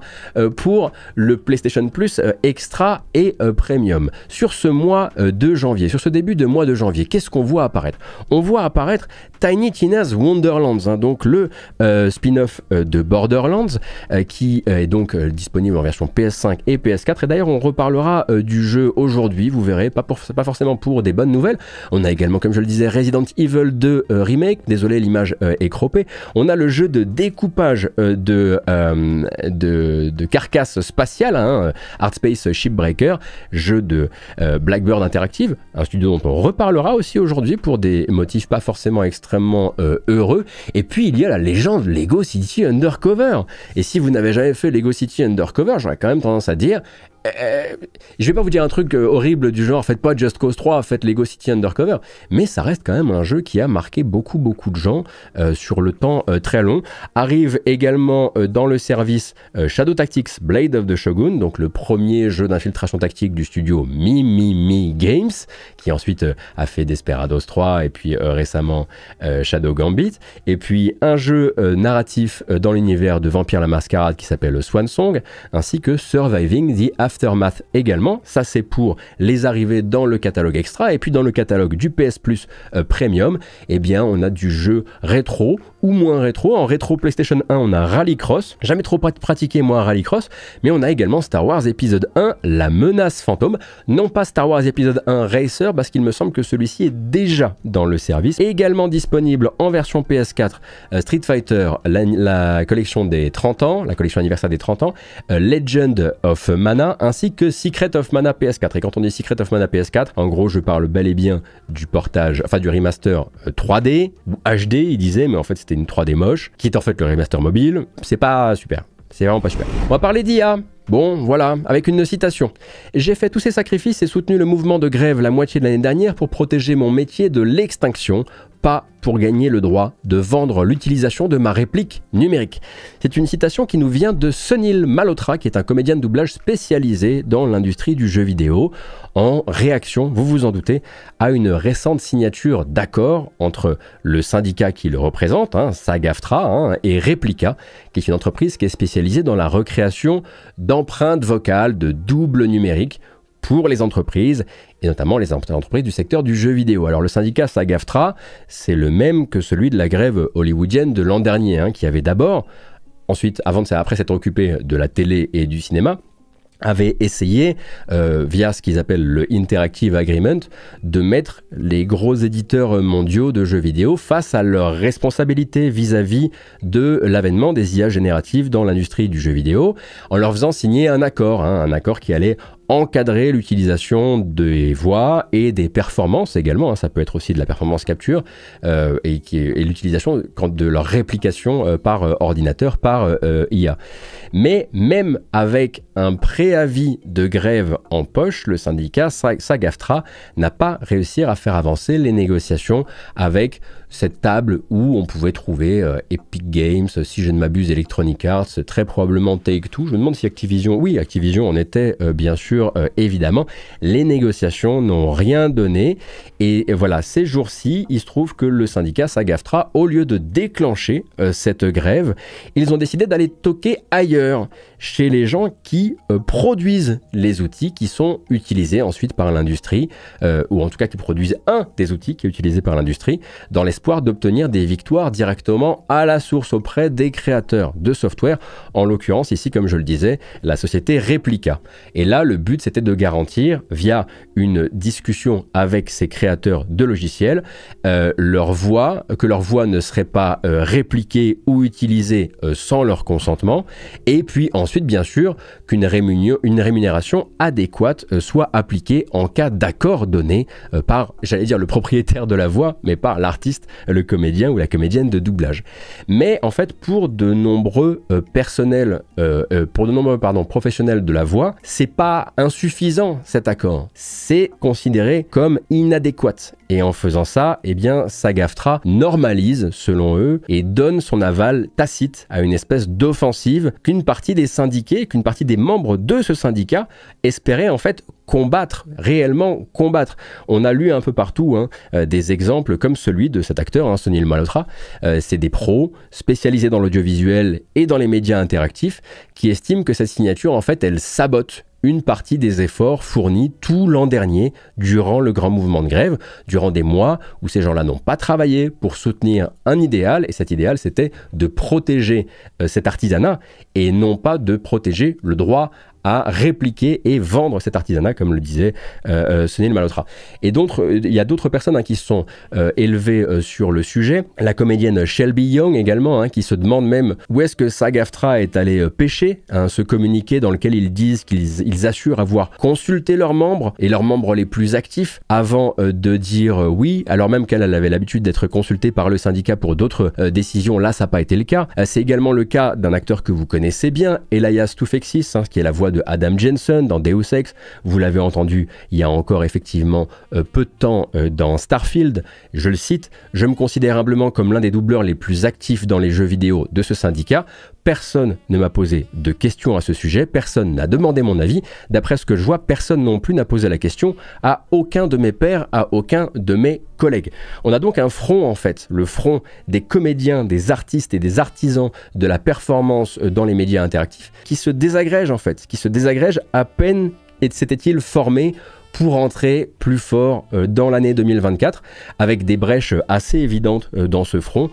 pour le PlayStation Plus Extra et euh, premium. Sur ce mois euh, de janvier, sur ce début de mois de janvier, qu'est-ce qu'on voit apparaître On voit apparaître Tiny Tina's Wonderlands, hein, donc le euh, spin-off de Borderlands, qui est donc disponible en version PS5 et PS4. Et d'ailleurs, on reparlera du jeu aujourd'hui, vous verrez, pas, pour, pas forcément pour des bonnes nouvelles. On a également, comme je le disais, Resident Evil 2 Remake, désolé, l'image est cropée. On a le jeu de découpage de, de, spatiales carcasse spatiale, hein, Art Space Shipbreak jeu de euh, Blackbird Interactive, un studio dont on reparlera aussi aujourd'hui pour des motifs pas forcément extrêmement euh, heureux. Et puis il y a la légende Lego City Undercover. Et si vous n'avez jamais fait Lego City Undercover, j'aurais quand même tendance à dire, euh, euh, je vais pas vous dire un truc euh, horrible du genre faites pas Just Cause 3, faites Lego City Undercover, mais ça reste quand même un jeu qui a marqué beaucoup beaucoup de gens sur le temps très long. Arrive également dans le service Shadow Tactics Blade of the Shogun, donc le premier jeu d'infiltration tactique du studio Mi Mi Games, qui ensuite a fait Desperados 3 et puis récemment Shadow Gambit, et puis un jeu narratif dans l'univers de Vampire la Mascarade qui s'appelle Swan Song, ainsi que Surviving the Aftermath également. Ça, c'est pour les arrivées dans le catalogue extra. Et puis dans le catalogue du PS Plus euh, Premium, eh bien, on a du jeu rétro ou moins rétro. En rétro PlayStation 1, on a Rallycross. Jamais trop pratiqué, moi, Rallycross. Mais on a également Star Wars épisode 1, La menace fantôme. Non pas Star Wars épisode 1 Racer, parce qu'il me semble que celui-ci est déjà dans le service. Également disponible en version PS4, euh, Street Fighter, la, collection des 30 ans, la collection anniversaire des 30 ans, euh, Legend of Mana, ainsi que Secret of Mana PS4. Et quand on dit Secret of Mana PS4, en gros, je parle bel et bien du portage, enfin du remaster 3D euh, ou HD, il disait, mais en fait c'était une 3D moche, qui est en fait le remaster mobile. C'est pas super. C'est vraiment pas super. On va parler d'IA. Bon, voilà, avec une citation. J'ai fait tous ces sacrifices et soutenu le mouvement de grève la moitié de l'année dernière pour protéger mon métier de l'extinction pas pour gagner le droit de vendre l'utilisation de ma réplique numérique. C'est une citation qui nous vient de Sunil Malhotra, qui est un comédien de doublage spécialisé dans l'industrie du jeu vidéo, en réaction, vous vous en doutez, à une récente signature d'accord entre le syndicat qui le représente, hein, SAGAFTRA, hein, et Replica, qui est une entreprise qui est spécialisée dans la recréation d'empreintes vocales, de doubles numériques, pour les entreprises, et notamment les entreprises du secteur du jeu vidéo. Alors le syndicat SAGAFTRA, c'est le même que celui de la grève hollywoodienne de l'an dernier, hein, qui avait d'abord, ensuite, avant de, après s'être occupé de la télé et du cinéma, avait essayé, euh, via ce qu'ils appellent le Interactive Agreement, de mettre les gros éditeurs mondiaux de jeux vidéo face à leurs responsabilités vis-à-vis de l'avènement des IA génératives dans l'industrie du jeu vidéo, en leur faisant signer un accord, hein, un accord qui allait encadrer l'utilisation des voix et des performances également, hein. ça peut être aussi de la performance capture, euh, et, l'utilisation de leur réplication euh, par euh, ordinateur, par IA. Mais même avec un préavis de grève en poche, le syndicat SAGAFTRA n'a pas réussi à faire avancer les négociations avec cette table où on pouvait trouver euh, Epic Games, si je ne m'abuse, Electronic Arts, très probablement Take-Two. Je me demande si Activision, oui, Activision en était euh, bien sûr, euh, évidemment. Les négociations n'ont rien donné. Et, voilà, ces jours-ci, il se trouve que le syndicat SAGAFTRA, au lieu de déclencher cette grève, ils ont décidé d'aller toquer ailleurs chez les gens qui euh, produisent les outils qui sont utilisés ensuite par l'industrie, euh, ou en tout cas qui produisent un des outils qui est utilisé par l'industrie, dans l'espoir d'obtenir des victoires directement à la source auprès des créateurs de software. En l'occurrence, ici, comme je le disais, la société Replica. Et là, le but, c'était de garantir, via une discussion avec ces créateurs de logiciels, euh, leur voix, que leur voix ne serait pas répliquée ou utilisée sans leur consentement. Et puis ensuite, ensuite, bien sûr, qu'une rémunération adéquate euh, soit appliquée en cas d'accord donné euh, par, j'allais dire, le propriétaire de la voix, mais par l'artiste, le comédien ou la comédienne de doublage. Mais en fait, pour de nombreux euh, personnels, pour de nombreux pardon, professionnels de la voix, c'est pas insuffisant cet accord. C'est considéré comme inadéquat. Et en faisant ça, et eh bien, Sagaftra normalise, selon eux, et donne son aval tacite à une espèce d'offensive qu'une partie des qu'une partie des membres de ce syndicat espérait en fait combattre, réellement combattre. On a lu un peu partout hein, euh, des exemples comme celui de cet acteur, hein, Sonil Malotra. Euh, c'est des pros spécialisés dans l'audiovisuel et dans les médias interactifs qui estiment que cette signature, en fait, elle sabote une partie des efforts fournis tout l'an dernier durant le grand mouvement de grève, durant des mois où ces gens-là n'ont pas travaillé pour soutenir un idéal, et cet idéal c'était de protéger euh, cet artisanat et non pas de protéger le droit à répliquer et vendre cet artisanat, comme le disait euh, euh Sunil Malhotra. Et d'autres, il y a d'autres personnes hein, qui se sont euh, élevées euh, sur le sujet. La comédienne Shelby Young également, hein, qui se demande même où est-ce que Sagaftra est allé pêcher hein, ce communiqué dans lequel ils disent qu'ils assurent avoir consulté leurs membres et leurs membres les plus actifs avant de dire oui, alors même qu'elle avait l'habitude d'être consultée par le syndicat pour d'autres décisions. Là, ça n'a pas été le cas. C'est également le cas d'un acteur que vous connaissez bien, Elias Toufexis, qui est la voix de Adam Jensen dans Deus Ex, vous l'avez entendu il y a encore effectivement euh, peu de temps euh, dans Starfield, je le cite, je me considère humblement comme l'un des doubleurs les plus actifs dans les jeux vidéo de ce syndicat, personne ne m'a posé de questions à ce sujet, personne n'a demandé mon avis. D'après ce que je vois, personne non plus n'a posé la question à aucun de mes pairs, à aucun de mes collègues. On a donc un front en fait, le front des comédiens, des artistes et des artisans de la performance euh, dans les médias interactifs, qui se désagrège en fait, qui se désagrège à peine et s'était-il formé pour entrer plus fort euh, dans l'année 2024, avec des brèches assez évidentes euh, dans ce front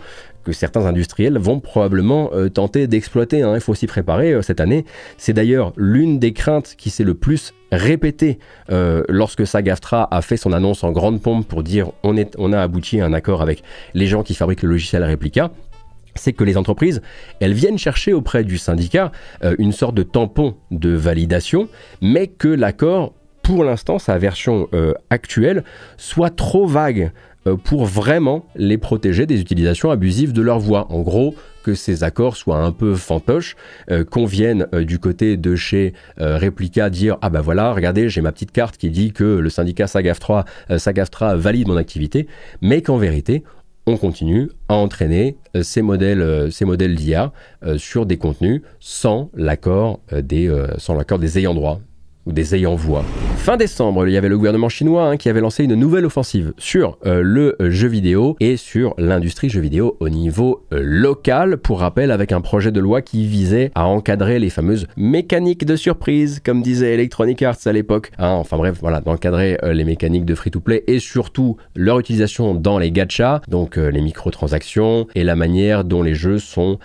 certains industriels vont probablement euh, tenter d'exploiter. Hein. Il faut s'y préparer euh, cette année. C'est d'ailleurs l'une des craintes qui s'est le plus répétée euh, lorsque Sagaftra a fait son annonce en grande pompe pour dire on, a abouti à un accord avec les gens qui fabriquent le logiciel Replica c'est que les entreprises, elles viennent chercher auprès du syndicat une sorte de tampon de validation, mais que l'accord pour l'instant, sa version actuelle, soit trop vague euh, pour vraiment les protéger des utilisations abusives de leur voix. En gros, que ces accords soient un peu fantoches, euh, qu'on vienne euh, du côté de chez Replica dire ah ben voilà regardez j'ai ma petite carte qui dit que le syndicat SAGAF3 SAGAFTRA valide mon activité, mais qu'en vérité on continue à entraîner ces modèles ces d'IA sur des contenus sans l'accord des sans l'accord des ayants droit des ayants voix. Fin décembre, il y avait le gouvernement chinois hein, qui avait lancé une nouvelle offensive sur euh, le euh, jeu vidéo et sur l'industrie jeu vidéo au niveau euh, local, pour rappel avec un projet de loi qui visait à encadrer les fameuses mécaniques de surprise, comme disait Electronic Arts à l'époque. Hein. enfin bref, voilà, d'encadrer les mécaniques de free-to-play et surtout leur utilisation dans les gachas, donc les microtransactions et la manière dont les jeux sont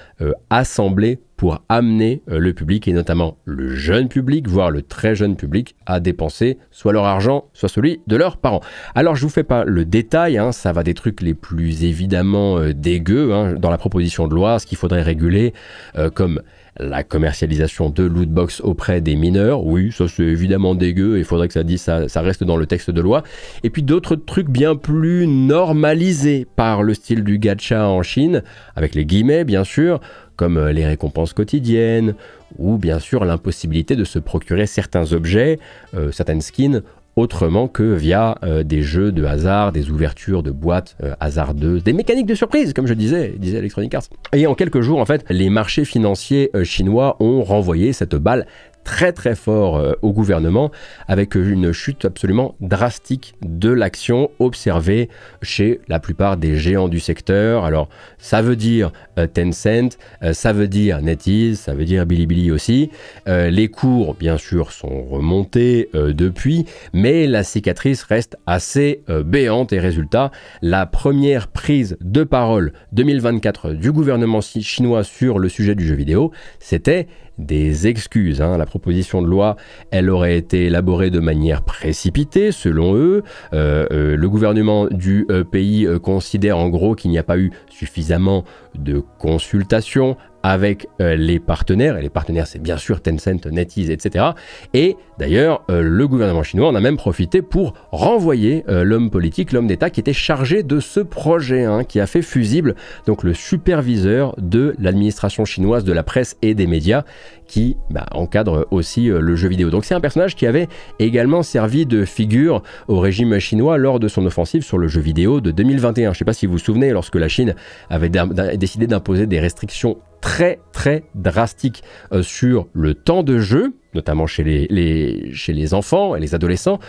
assemblés pour amener euh, le public et notamment le jeune public, voire le très jeune public, à dépenser soit leur argent, soit celui de leurs parents. Alors je vous fais pas le détail, hein, ça va des trucs les plus évidemment euh, dégueux hein, dans la proposition de loi, ce qu'il faudrait réguler euh, comme la commercialisation de lootbox auprès des mineurs. Oui, ça c'est évidemment dégueu, il faudrait que ça ça reste dans le texte de loi. Et puis d'autres trucs bien plus normalisés par le style du gacha en Chine, avec les guillemets bien sûr, comme euh, les récompenses quotidiennes, ou bien sûr l'impossibilité de se procurer certains objets, euh, certaines skins, autrement que via euh, des jeux de hasard, des ouvertures de boîtes hasardeuses, des mécaniques de surprise, comme je disais, disait Electronic Arts. Et en quelques jours, en fait, les marchés financiers chinois ont renvoyé cette balle très très fort euh, au gouvernement, avec euh, une chute absolument drastique de l'action observée chez la plupart des géants du secteur. Alors ça veut dire euh, Tencent, ça veut dire NetEase, ça veut dire Bilibili aussi. les cours bien sûr sont remontés depuis, mais la cicatrice reste assez béante et résultat, la première prise de parole 2024 du gouvernement chinois sur le sujet du jeu vidéo, c'était des excuses. Hein. La proposition de loi, elle aurait été élaborée de manière précipitée, selon eux. Euh, euh, le gouvernement du euh, pays considère en gros qu'il n'y a pas eu suffisamment de consultations avec euh, les partenaires, et les partenaires c'est bien sûr Tencent, NetEase, etc. Et d'ailleurs, euh, le gouvernement chinois en a même profité pour renvoyer euh, l'homme politique, l'homme d'État qui était chargé de ce projet, hein, qui a fait fusible, donc le superviseur de l'administration chinoise de la presse et des médias, qui bah, encadre aussi le jeu vidéo. Donc c'est un personnage qui avait également servi de figure au régime chinois lors de son offensive sur le jeu vidéo de 2021. Je ne sais pas si vous vous souvenez, lorsque la Chine avait décidé d'imposer des restrictions très très drastique euh, sur le temps de jeu notamment chez les, chez les enfants et les adolescents,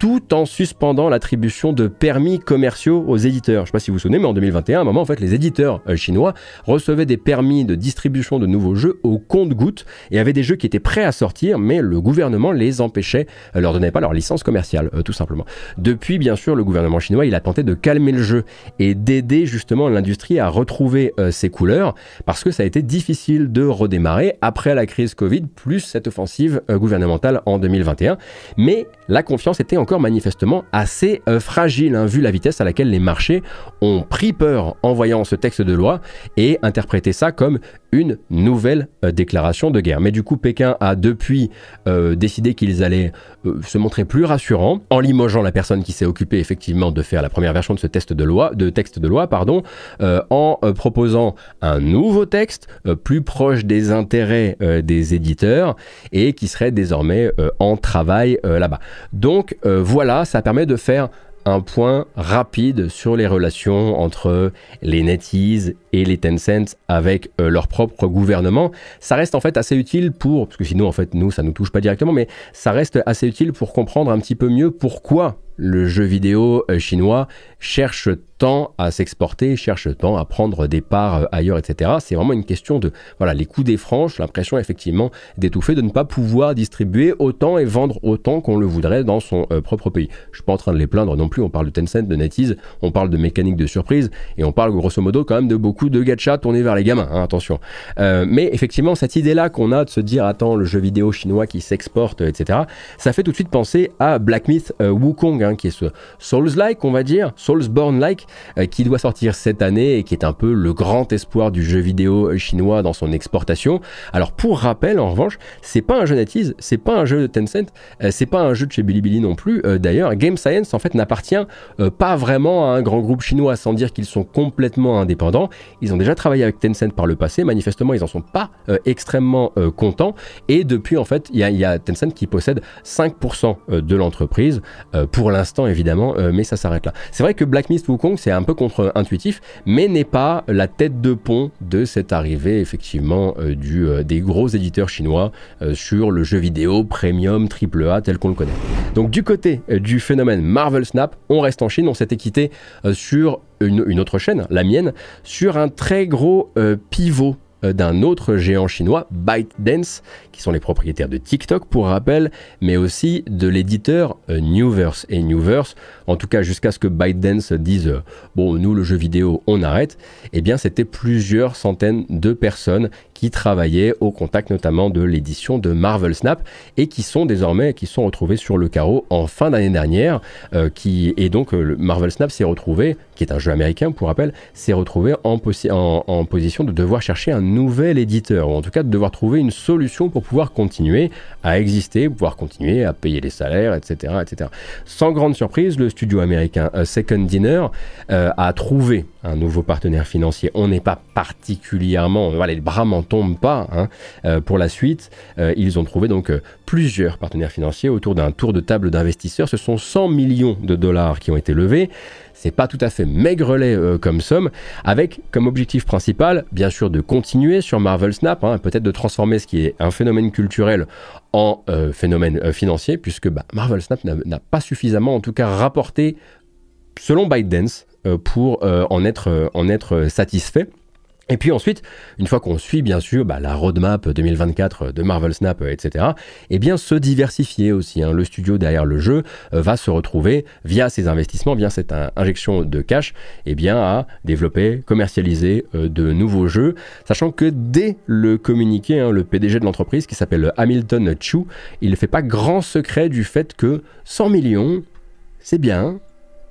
tout en suspendant l'attribution de permis commerciaux aux éditeurs. Je ne sais pas si vous vous souvenez, mais en 2021, à un moment, en fait, les éditeurs euh, chinois recevaient des permis de distribution de nouveaux jeux au compte-gouttes et avaient des jeux qui étaient prêts à sortir, mais le gouvernement les empêchait, euh, leur donnait pas leur licence commerciale, euh, tout simplement. Depuis, bien sûr, le gouvernement chinois, il a tenté de calmer le jeu et d'aider justement l'industrie à retrouver ses couleurs, parce que ça a été difficile de redémarrer après la crise Covid, plus cette offensive gouvernementale en 2021. Mais la confiance était encore manifestement assez euh, fragile, hein, vu la vitesse à laquelle les marchés ont pris peur en voyant ce texte de loi et interprété ça comme une nouvelle euh, déclaration de guerre. Mais du coup, Pékin a depuis euh, décidé qu'ils allaient euh, se montrer plus rassurants en limogeant la personne qui s'est occupée effectivement de faire la première version de ce test de loi, de texte de loi, pardon, en proposant un nouveau texte plus proche des intérêts des éditeurs et qui serait désormais en travail là-bas. Donc voilà, ça permet de faire un point rapide sur les relations entre les Netizens et les Tencent avec euh, leur propre gouvernement. Ça reste en fait assez utile pour, parce que sinon en fait nous ça nous touche pas directement, mais ça reste assez utile pour comprendre un petit peu mieux pourquoi le jeu vidéo euh, chinois cherche tant à s'exporter, cherche tant à prendre des parts euh, ailleurs, etc. C'est vraiment une question de, voilà, les coûts des franches, l'impression effectivement d'étouffer, de ne pas pouvoir distribuer autant et vendre autant qu'on le voudrait dans son euh, propre pays. Je suis pas en train de les plaindre non plus, on parle de Tencent, de NetEase, on parle de mécanique de surprise, et on parle grosso modo quand même de beaucoup de gachas tournés vers les gamins, hein, attention. Euh, mais effectivement, cette idée-là qu'on a de se dire, attends, le jeu vidéo chinois qui s'exporte, etc., ça fait tout de suite penser à Black Myth Wukong, hein, qui est ce Souls-like, on va dire, Souls-born-like, euh, qui doit sortir cette année et qui est un peu le grand espoir du jeu vidéo chinois dans son exportation. Alors pour rappel, en revanche, c'est pas un jeu NetEase, c'est pas un jeu de Tencent, euh, c'est pas un jeu de chez Bilibili non plus. Euh, d'ailleurs, Game Science en fait n'appartient pas vraiment à un grand groupe chinois, sans dire qu'ils sont complètement indépendants. Ils ont déjà travaillé avec Tencent par le passé, manifestement ils en sont pas extrêmement contents. Et depuis en fait, il y, y, a Tencent qui possède 5% de l'entreprise pour l'instant évidemment, mais ça s'arrête là. C'est vrai que Black Mist Wukong c'est un peu contre-intuitif, mais n'est pas la tête de pont de cette arrivée effectivement euh, du, euh, des gros éditeurs chinois euh, sur le jeu vidéo premium AAA tel qu'on le connaît. Donc du côté du phénomène Marvel Snap, on reste en Chine, on s'était quitté sur une, une, autre chaîne, la mienne, sur un très gros pivot euh, d'un autre géant chinois, ByteDance, qui sont les propriétaires de TikTok pour rappel, mais aussi de l'éditeur euh, Newverse. Et Newverse, en tout cas jusqu'à ce que ByteDance dise euh, bon nous le jeu vidéo on arrête, eh bien c'était plusieurs centaines de personnes qui travaillaient au contact notamment de l'édition de Marvel Snap et qui sont désormais qui sont retrouvés sur le carreau en fin d'année dernière, qui et donc Marvel Snap s'est retrouvé, qui est un jeu américain pour rappel, s'est retrouvé en position de devoir chercher un nouvel éditeur, ou en tout cas de devoir trouver une solution pour pouvoir continuer à exister, pouvoir continuer à payer les salaires, etc. etc. Sans grande surprise, le studio américain euh, Second Dinner euh, a trouvé un nouveau partenaire financier. On n'est pas particulièrement, voilà, les bras m'en tombent pas hein, euh, pour la suite. ils ont trouvé donc plusieurs partenaires financiers autour d'un tour de table d'investisseurs. Ce sont 100 millions de dollars qui ont été levés c'est pas tout à fait maigrelet euh, comme somme, avec comme objectif principal, bien sûr, de continuer sur Marvel Snap, hein, peut-être de transformer ce qui est un phénomène culturel en euh, phénomène euh, financier, puisque bah, Marvel Snap n'a pas suffisamment, en tout cas, rapporté, selon ByteDance, pour en être satisfait. Et puis ensuite, une fois qu'on suit bien sûr bah, la roadmap 2024 de Marvel Snap, euh, etc., eh bien se diversifier aussi. Hein. Le studio derrière le jeu euh, va se retrouver via ses investissements, via cette injection de cash, eh bien à développer, commercialiser euh, de nouveaux jeux, sachant que dès le communiqué, hein, le PDG de l'entreprise qui s'appelle Hamilton Chu, il ne fait pas grand secret du fait que 100 millions, c'est bien,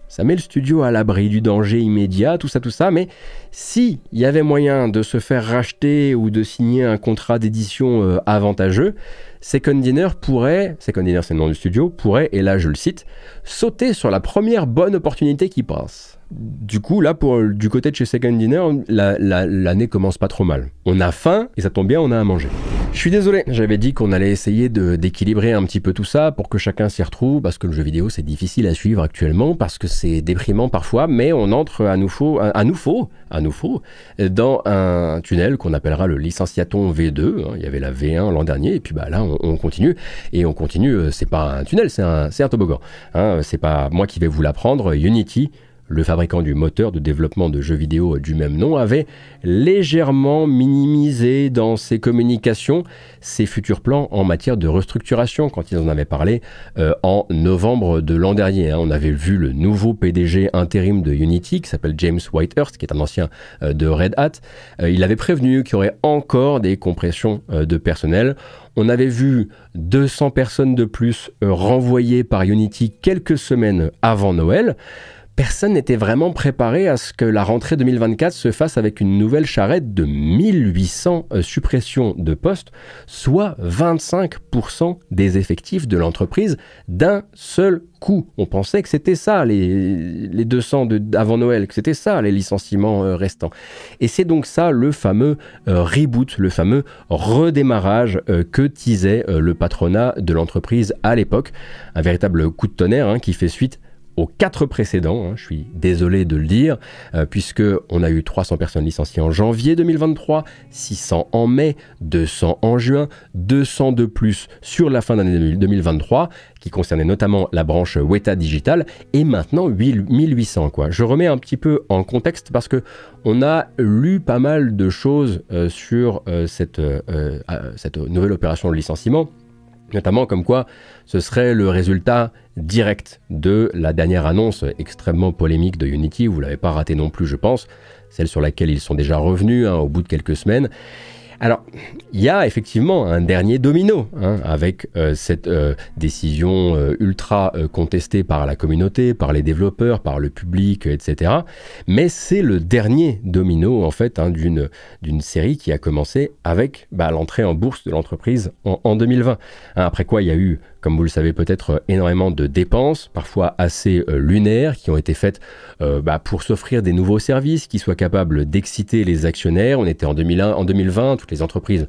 ça met le studio à l'abri du danger immédiat, tout ça, tout ça. Mais s'il y avait moyen de se faire racheter ou de signer un contrat d'édition euh, avantageux, Second Dinner pourrait, Second Dinner c'est le nom du studio, pourrait, et là je le cite, sauter sur la première bonne opportunité qui passe. Du coup, là, pour, du côté de chez Second Dinner, l'année commence pas trop mal. On a faim, et ça tombe bien, on a à manger. Je suis désolé, j'avais dit qu'on allait essayer d'équilibrer un petit peu tout ça pour que chacun s'y retrouve, parce que le jeu vidéo c'est difficile à suivre actuellement, parce que c'est déprimant parfois, mais on entre à nouveau, à, nous nouveau, à nouveau, dans un tunnel qu'on appellera le licenciaton V2. Hein. il y avait la V1 l'an dernier, et puis bah là on, continue et on continue. Euh, c'est pas un tunnel, c'est un, toboggan. Hein, c'est pas moi qui vais vous l'apprendre. Unity le fabricant du moteur de développement de jeux vidéo du même nom avait légèrement minimisé dans ses communications ses futurs plans en matière de restructuration quand ils en avaient parlé euh, en novembre de l'an dernier. Hein. On avait vu le nouveau PDG intérim de Unity qui s'appelle James Whitehurst, qui est un ancien euh, de Red Hat. Euh, il avait prévenu qu'il y aurait encore des compressions de personnel. On avait vu 200 personnes de plus renvoyées par Unity quelques semaines avant Noël personne n'était vraiment préparé à ce que la rentrée 2024 se fasse avec une nouvelle charrette de 1800 euh, suppressions de postes, soit 25% des effectifs de l'entreprise d'un seul coup. On pensait que c'était ça, les, 200 de, avant Noël, que c'était ça, les licenciements euh, restants. Et c'est donc ça le fameux euh, reboot, le fameux redémarrage que teasait le patronat de l'entreprise à l'époque. Un véritable coup de tonnerre hein, qui fait suite aux quatre précédents. Hein, je suis désolé de le dire, puisqu'on euh, puisque on a eu 300 personnes licenciées en janvier 2023, 600 en mai, 200 en juin, 200 de plus sur la fin d'année 2023, qui concernait notamment la branche Weta Digital, et maintenant 1800 quoi. Je remets un petit peu en contexte parce que on a lu pas mal de choses euh, sur euh, cette, cette nouvelle opération de licenciement notamment comme quoi ce serait le résultat direct de la dernière annonce extrêmement polémique de Unity, vous l'avez pas raté non plus je pense, celle sur laquelle ils sont déjà revenus hein, au bout de quelques semaines. Alors, il y a effectivement un dernier domino hein, avec euh, cette euh, décision euh, ultra contestée par la communauté, par les développeurs, par le public, etc. Mais c'est le dernier domino en fait hein, d'une d'une série qui a commencé avec bah, l'entrée en bourse de l'entreprise en, 2020. Hein, après quoi, il y a eu comme vous le savez peut-être, euh, énormément de dépenses, parfois assez euh, lunaires, qui ont été faites euh, bah, pour s'offrir des nouveaux services qui soient capables d'exciter les actionnaires. On était en 2001, en 2020, toutes les entreprises,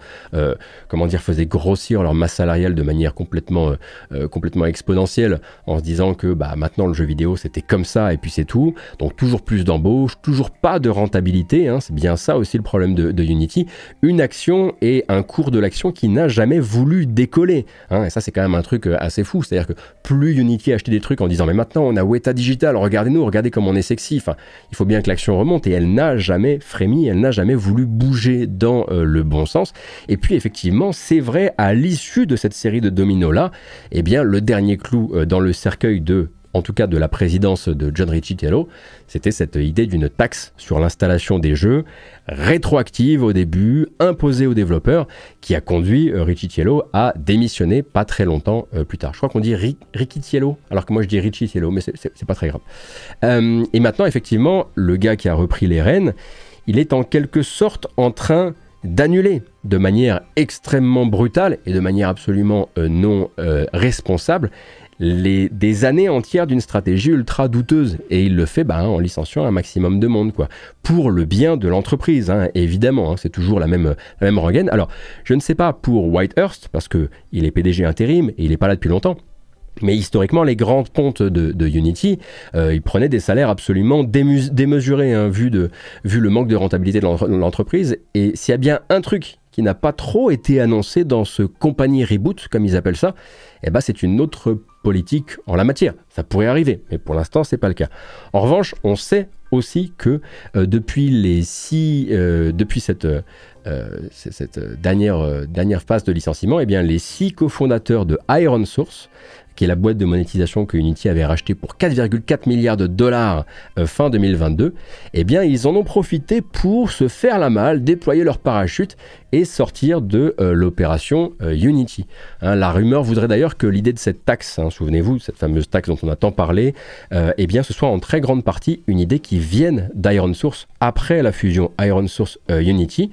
comment dire, faisaient grossir leur masse salariale de manière complètement, complètement exponentielle, en se disant que bah, maintenant le jeu vidéo c'était comme ça et puis c'est tout. Donc toujours plus d'embauches, toujours pas de rentabilité. Hein. c'est bien ça aussi le problème de, Unity. Une action et un cours de l'action qui n'a jamais voulu décoller. Hein. et ça c'est quand même un truc euh, assez fou. C'est-à-dire que plus Unity acheté des trucs en disant mais maintenant on a Weta Digital, regardez-nous, regardez comme on est sexy. il faut bien que l'action remonte et elle n'a jamais frémi, elle n'a jamais voulu bouger dans euh, le bon sens. Et puis effectivement, c'est vrai à l'issue de cette série de dominos là, eh bien le dernier clou euh, dans le cercueil de en tout cas de la présidence de John Ricciello, c'était cette idée d'une taxe sur l'installation des jeux, rétroactive au début, imposée aux développeurs, qui a conduit euh, Ricciello à démissionner pas très longtemps euh, plus tard. Je crois qu'on dit Ricciello, alors que moi je dis Ricciello, mais c'est pas très grave. Euh, et maintenant, effectivement, le gars qui a repris les rênes, il est en quelque sorte en train d'annuler de manière extrêmement brutale et de manière absolument non responsable des années entières d'une stratégie ultra douteuse. Et il le fait bah, hein, en licenciant un maximum de monde, quoi. Pour le bien de l'entreprise, hein, évidemment. Hein. c'est toujours la même, la même rengaine. Alors, je ne sais pas pour Whitehurst, parce que il est PDG intérim et il n'est pas là depuis longtemps. Mais historiquement, les grandes pontes de, Unity, euh, ils prenaient des salaires absolument démesurés, vu, de, vu le manque de rentabilité de l'entreprise. Et s'il y a bien un truc qui n'a pas trop été annoncé dans ce compagnie reboot, comme ils appellent ça, et eh ben c'est une autre politique en la matière. Ça pourrait arriver, mais pour l'instant, c'est pas le cas. En revanche, on sait aussi que euh, depuis les euh, depuis cette, euh, dernière, dernière phase de licenciement, eh bien, les six cofondateurs de Iron Source qui est la boîte de monétisation que Unity avait rachetée pour 4,4 milliards de dollars euh, fin 2022, eh bien ils en ont profité pour se faire la malle, déployer leur parachute et sortir de euh, l'opération euh, Unity. Hein, la rumeur voudrait d'ailleurs que l'idée de cette taxe, hein, souvenez-vous, cette fameuse taxe dont on a tant parlé, eh bien ce soit en très grande partie une idée qui vienne d'Iron Source après la fusion Iron Source Unity.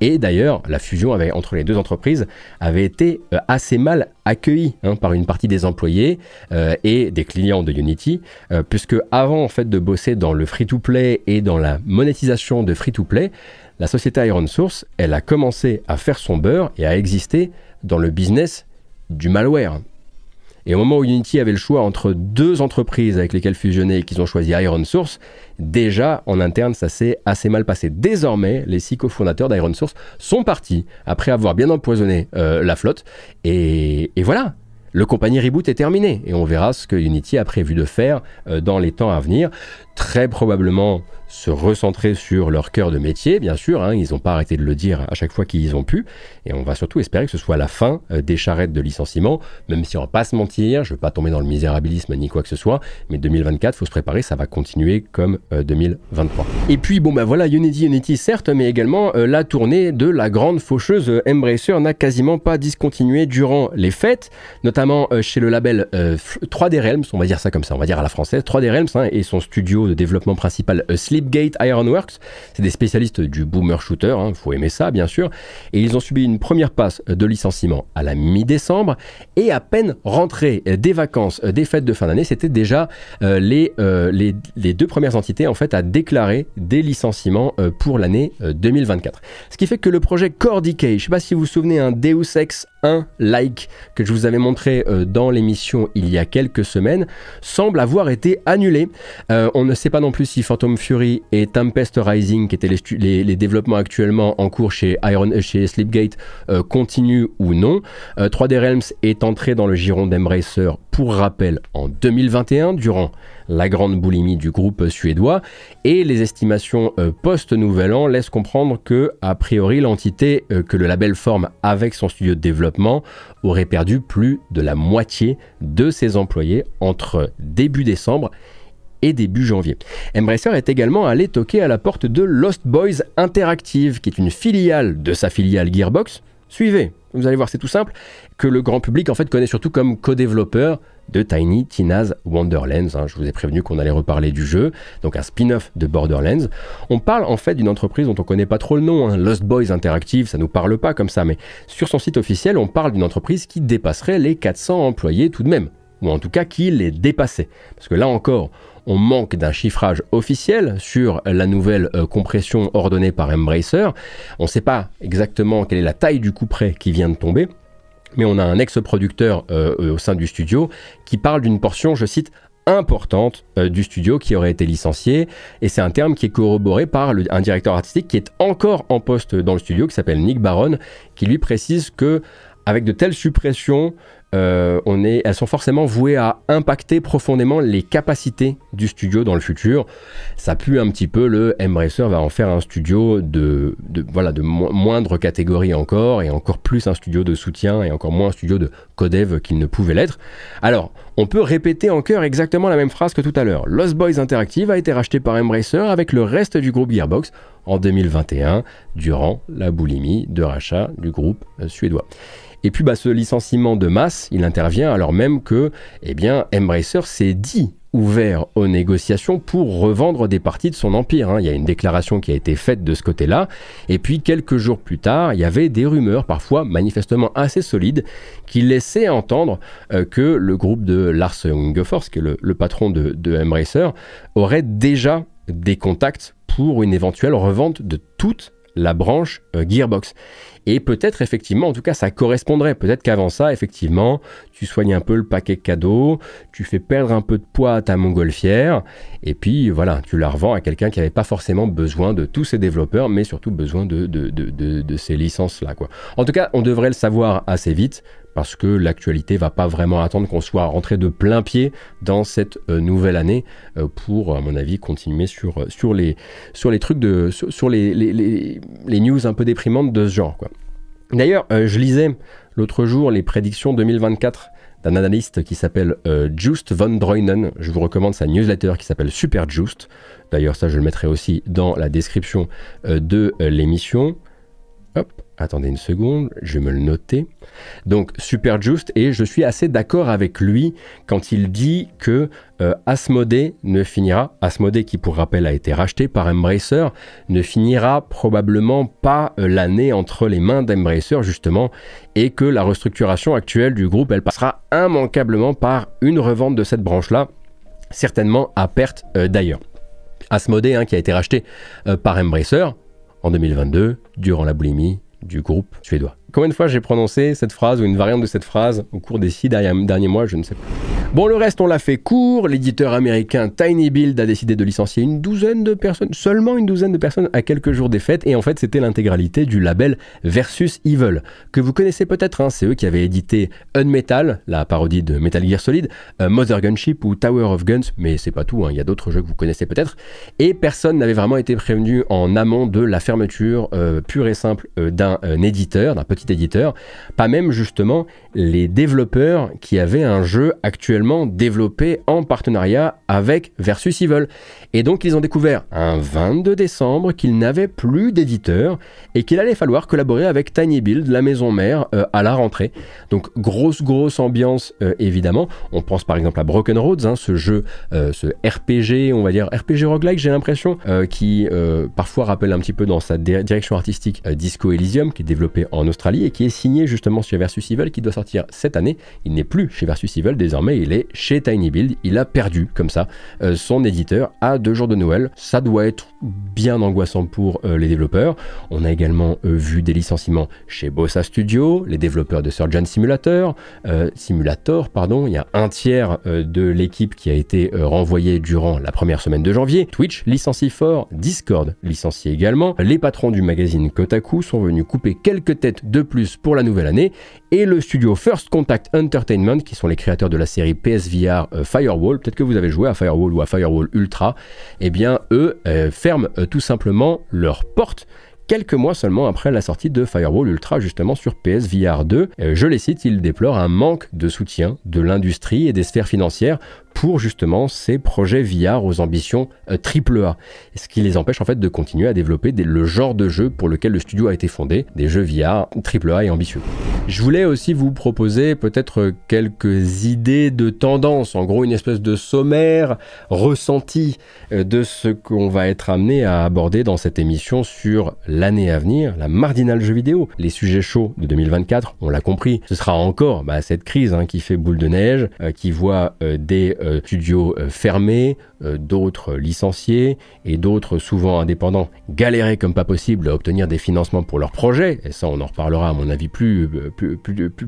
Et d'ailleurs, la fusion entre les deux entreprises avait été assez mal accueilli hein, par une partie des employés euh, et des clients de Unity, euh, puisque avant en fait de bosser dans le free-to-play et dans la monétisation de free-to-play, la société Iron Source, elle a commencé à faire son beurre et à exister dans le business du malware. Et au moment où Unity avait le choix entre deux entreprises avec lesquelles fusionner et qu'ils ont choisi Iron Source, déjà en interne ça s'est assez mal passé. Désormais, les six cofondateurs d'Iron Source sont partis après avoir bien empoisonné euh, la flotte. Et, et voilà, le compagnie reboot est terminé et on verra ce que Unity a prévu de faire euh, dans les temps à venir. Très probablement se recentrer sur leur cœur de métier, bien sûr, hein. ils n'ont pas arrêté de le dire à chaque fois qu'ils ont pu, et on va surtout espérer que ce soit la fin euh, des charrettes de licenciement, même si on ne va pas se mentir, je ne veux pas tomber dans le misérabilisme ni quoi que ce soit, mais 2024, faut se préparer, ça va continuer comme 2023. Euh, et puis bon ben bah voilà, Unity Unity certes, mais également euh, la tournée de la grande faucheuse Embracer n'a quasiment pas discontinué durant les fêtes, notamment chez le label 3D Realms, on va dire ça comme ça, on va dire à la française, 3D Realms hein, et son studio de développement principal slim gate Ironworks. C'est des spécialistes du boomer shooter, il hein, faut aimer ça bien sûr. Et ils ont subi une première passe de licenciement à la mi-décembre. Et à peine rentrés des vacances, des fêtes de fin d'année, c'était déjà euh, euh, les, les, deux premières entités en fait à déclarer des licenciements euh, pour l'année 2024. Ce qui fait que le projet Cordiquet, je ne sais pas si vous vous souvenez, un hein, Deus Ex un like que je vous avais montré euh, dans l'émission il y a quelques semaines semble avoir été annulé. Euh, on ne sait pas non plus si Phantom Fury et Tempest Rising, qui étaient les, développements actuellement en cours chez, Iron, euh, chez Sleepgate, continuent ou non. 3D Realms est entré dans le giron d'Embracer, pour rappel, en 2021 durant la grande boulimie du groupe suédois. Et les estimations euh, post-Nouvel An laissent comprendre que, a priori, l'entité euh, que le label forme avec son studio de développement aurait perdu plus de la moitié de ses employés entre début décembre et début janvier. Embracer est également allé toquer à la porte de Lost Boys Interactive, qui est une filiale de sa filiale Gearbox. Suivez, vous allez voir, c'est tout simple, que le grand public en fait connaît surtout comme co-développeur de Tiny Tina's Wonderlands. Hein. Je vous ai prévenu qu'on allait reparler du jeu, donc un spin-off de Borderlands. On parle en fait d'une entreprise dont on connaît pas trop le nom, hein. Lost Boys Interactive, ça nous parle pas comme ça, mais sur son site officiel, on parle d'une entreprise qui dépasserait les 400 employés tout de même, ou en tout cas qui les dépassait. Parce que là encore, on manque d'un chiffrage officiel sur la nouvelle euh, compression ordonnée par Embracer. On ne sait pas exactement quelle est la taille du coup près qui vient de tomber. Mais on a un ex-producteur euh, au sein du studio qui parle d'une portion, je cite, importante euh, du studio qui aurait été licencié. Et c'est un terme qui est corroboré par un directeur artistique qui est encore en poste dans le studio, qui s'appelle Nick Baron, qui lui précise que avec de telles suppressions, euh, on elles sont forcément vouées à impacter profondément les capacités du studio dans le futur. Ça pue un petit peu le Embracer va en faire un studio de, voilà, de moindre catégorie encore, et encore plus un studio de soutien, et encore moins un studio de codev qu'il ne pouvait l'être. Alors, on peut répéter en chœur exactement la même phrase que tout à l'heure. Lost Boys Interactive a été racheté par Embracer avec le reste du groupe Gearbox en 2021, durant la boulimie de rachat du groupe suédois. Et puis bah, ce licenciement de masse, il intervient alors même que eh bien, Embracer s'est dit ouvert aux négociations pour revendre des parties de son empire. Hein. Il y a une déclaration qui a été faite de ce côté-là. Et puis quelques jours plus tard, il y avait des rumeurs, parfois manifestement assez solides, qui laissaient entendre euh, que le groupe de Lars Ungefors, qui est le, patron de, de Embracer, aurait déjà des contacts pour une éventuelle revente de toute la branche euh, Gearbox. Et peut-être effectivement, en tout cas, ça correspondrait. Peut-être qu'avant ça, effectivement, tu soignes un peu le paquet de cadeaux, tu fais perdre un peu de poids à ta montgolfière, et puis voilà, tu la revends à quelqu'un qui n'avait pas forcément besoin de tous ces développeurs, mais surtout besoin de, de ces licences-là. En tout cas, on devrait le savoir assez vite parce que l'actualité va pas vraiment attendre qu'on soit rentré de plein pied dans cette euh, nouvelle année euh, pour, à mon avis, continuer sur, euh, sur, les, trucs sur, les, news un peu déprimantes de ce genre. D'ailleurs, je lisais l'autre jour les prédictions 2024 d'un analyste qui s'appelle Just von Dreunen. Je vous recommande sa newsletter qui s'appelle Super Just. D'ailleurs, ça, je le mettrai aussi dans la description de l'émission. Hop, attendez une seconde, je vais me le noter. Donc super juste et je suis assez d'accord avec lui quand il dit que euh, Asmodée ne finira, Asmodée qui pour rappel a été racheté par Embracer, ne finira probablement pas euh, l'année entre les mains d'Embracer justement et que la restructuration actuelle du groupe elle passera immanquablement par une revente de cette branche là, certainement à perte euh, d'ailleurs. Asmodée hein, qui a été racheté par Embracer, en 2022 durant la boulimie du groupe suédois. Combien de fois j'ai prononcé cette phrase ou une variante de cette phrase au cours des six derniers mois, je ne sais pas. Bon, le reste, on l'a fait court. L'éditeur américain Tiny Build a décidé de licencier une douzaine de personnes, seulement une douzaine de personnes à quelques jours des fêtes. Et en fait, c'était l'intégralité du label Versus Evil, que vous connaissez peut-être. Hein. C'est eux qui avaient édité Unmetal, la parodie de Metal Gear Solid, euh, Mother Gunship ou Tower of Guns. Mais c'est pas tout, hein. il y a d'autres jeux que vous connaissez peut-être. Et personne n'avait vraiment été prévenu en amont de la fermeture euh, pure et simple euh, d'un éditeur, d'un petit éditeur, pas même justement les développeurs qui avaient un jeu actuellement développé en partenariat avec Versus Evil. Et donc ils ont découvert un 22 décembre qu'ils n'avaient plus d'éditeur et qu'il allait falloir collaborer avec Tiny Build, la maison mère, euh, à la rentrée. Donc grosse grosse ambiance euh, évidemment. On pense par exemple à Broken Roads, hein, ce jeu, euh, ce RPG, on va dire RPG roguelike j'ai l'impression, qui parfois rappelle un petit peu dans sa direction artistique Disco Elysium, qui est développé en Australie et qui est signé justement chez Versus Evil qui doit sortir cette année. Il n'est plus chez Versus Evil désormais, il est chez Tiny Build. Il a perdu comme ça euh, son éditeur à deux jours de Noël. Ça doit être bien angoissant pour euh, les développeurs. On a également euh, vu des licenciements chez Bossa Studio, les développeurs de Surgeon Simulator, Simulator pardon. Il y a un tiers de l'équipe qui a été renvoyée durant la première semaine de janvier. Twitch licencie fort, Discord licencie également. Les patrons du magazine Kotaku sont venus couper quelques têtes de de plus pour la nouvelle année, et le studio First Contact Entertainment, qui sont les créateurs de la série PSVR euh, Firewall, peut-être que vous avez joué à Firewall ou à Firewall Ultra, et eh bien eux euh, ferment euh, tout simplement leurs portes quelques mois seulement après la sortie de Firewall Ultra justement sur PSVR 2. Je les cite, ils déplorent un manque de soutien de l'industrie et des sphères financières pour justement ces projets VR aux ambitions euh, triple A, ce qui les empêche en fait de continuer à développer le genre de jeu pour lequel le studio a été fondé, des jeux VR triple A et ambitieux. Je voulais aussi vous proposer peut-être quelques idées de tendance, en gros une espèce de sommaire ressenti euh, de ce qu'on va être amené à aborder dans cette émission sur l'année à venir, la mardinale jeu vidéo, les sujets chauds de 2024, on l'a compris, ce sera encore bah, cette crise hein, qui fait boule de neige, euh, qui voit des euh, studios euh, fermés, euh, d'autres licenciés et d'autres souvent indépendants galéraient comme pas possible à obtenir des financements pour leurs projets, et ça on en reparlera à mon avis plus,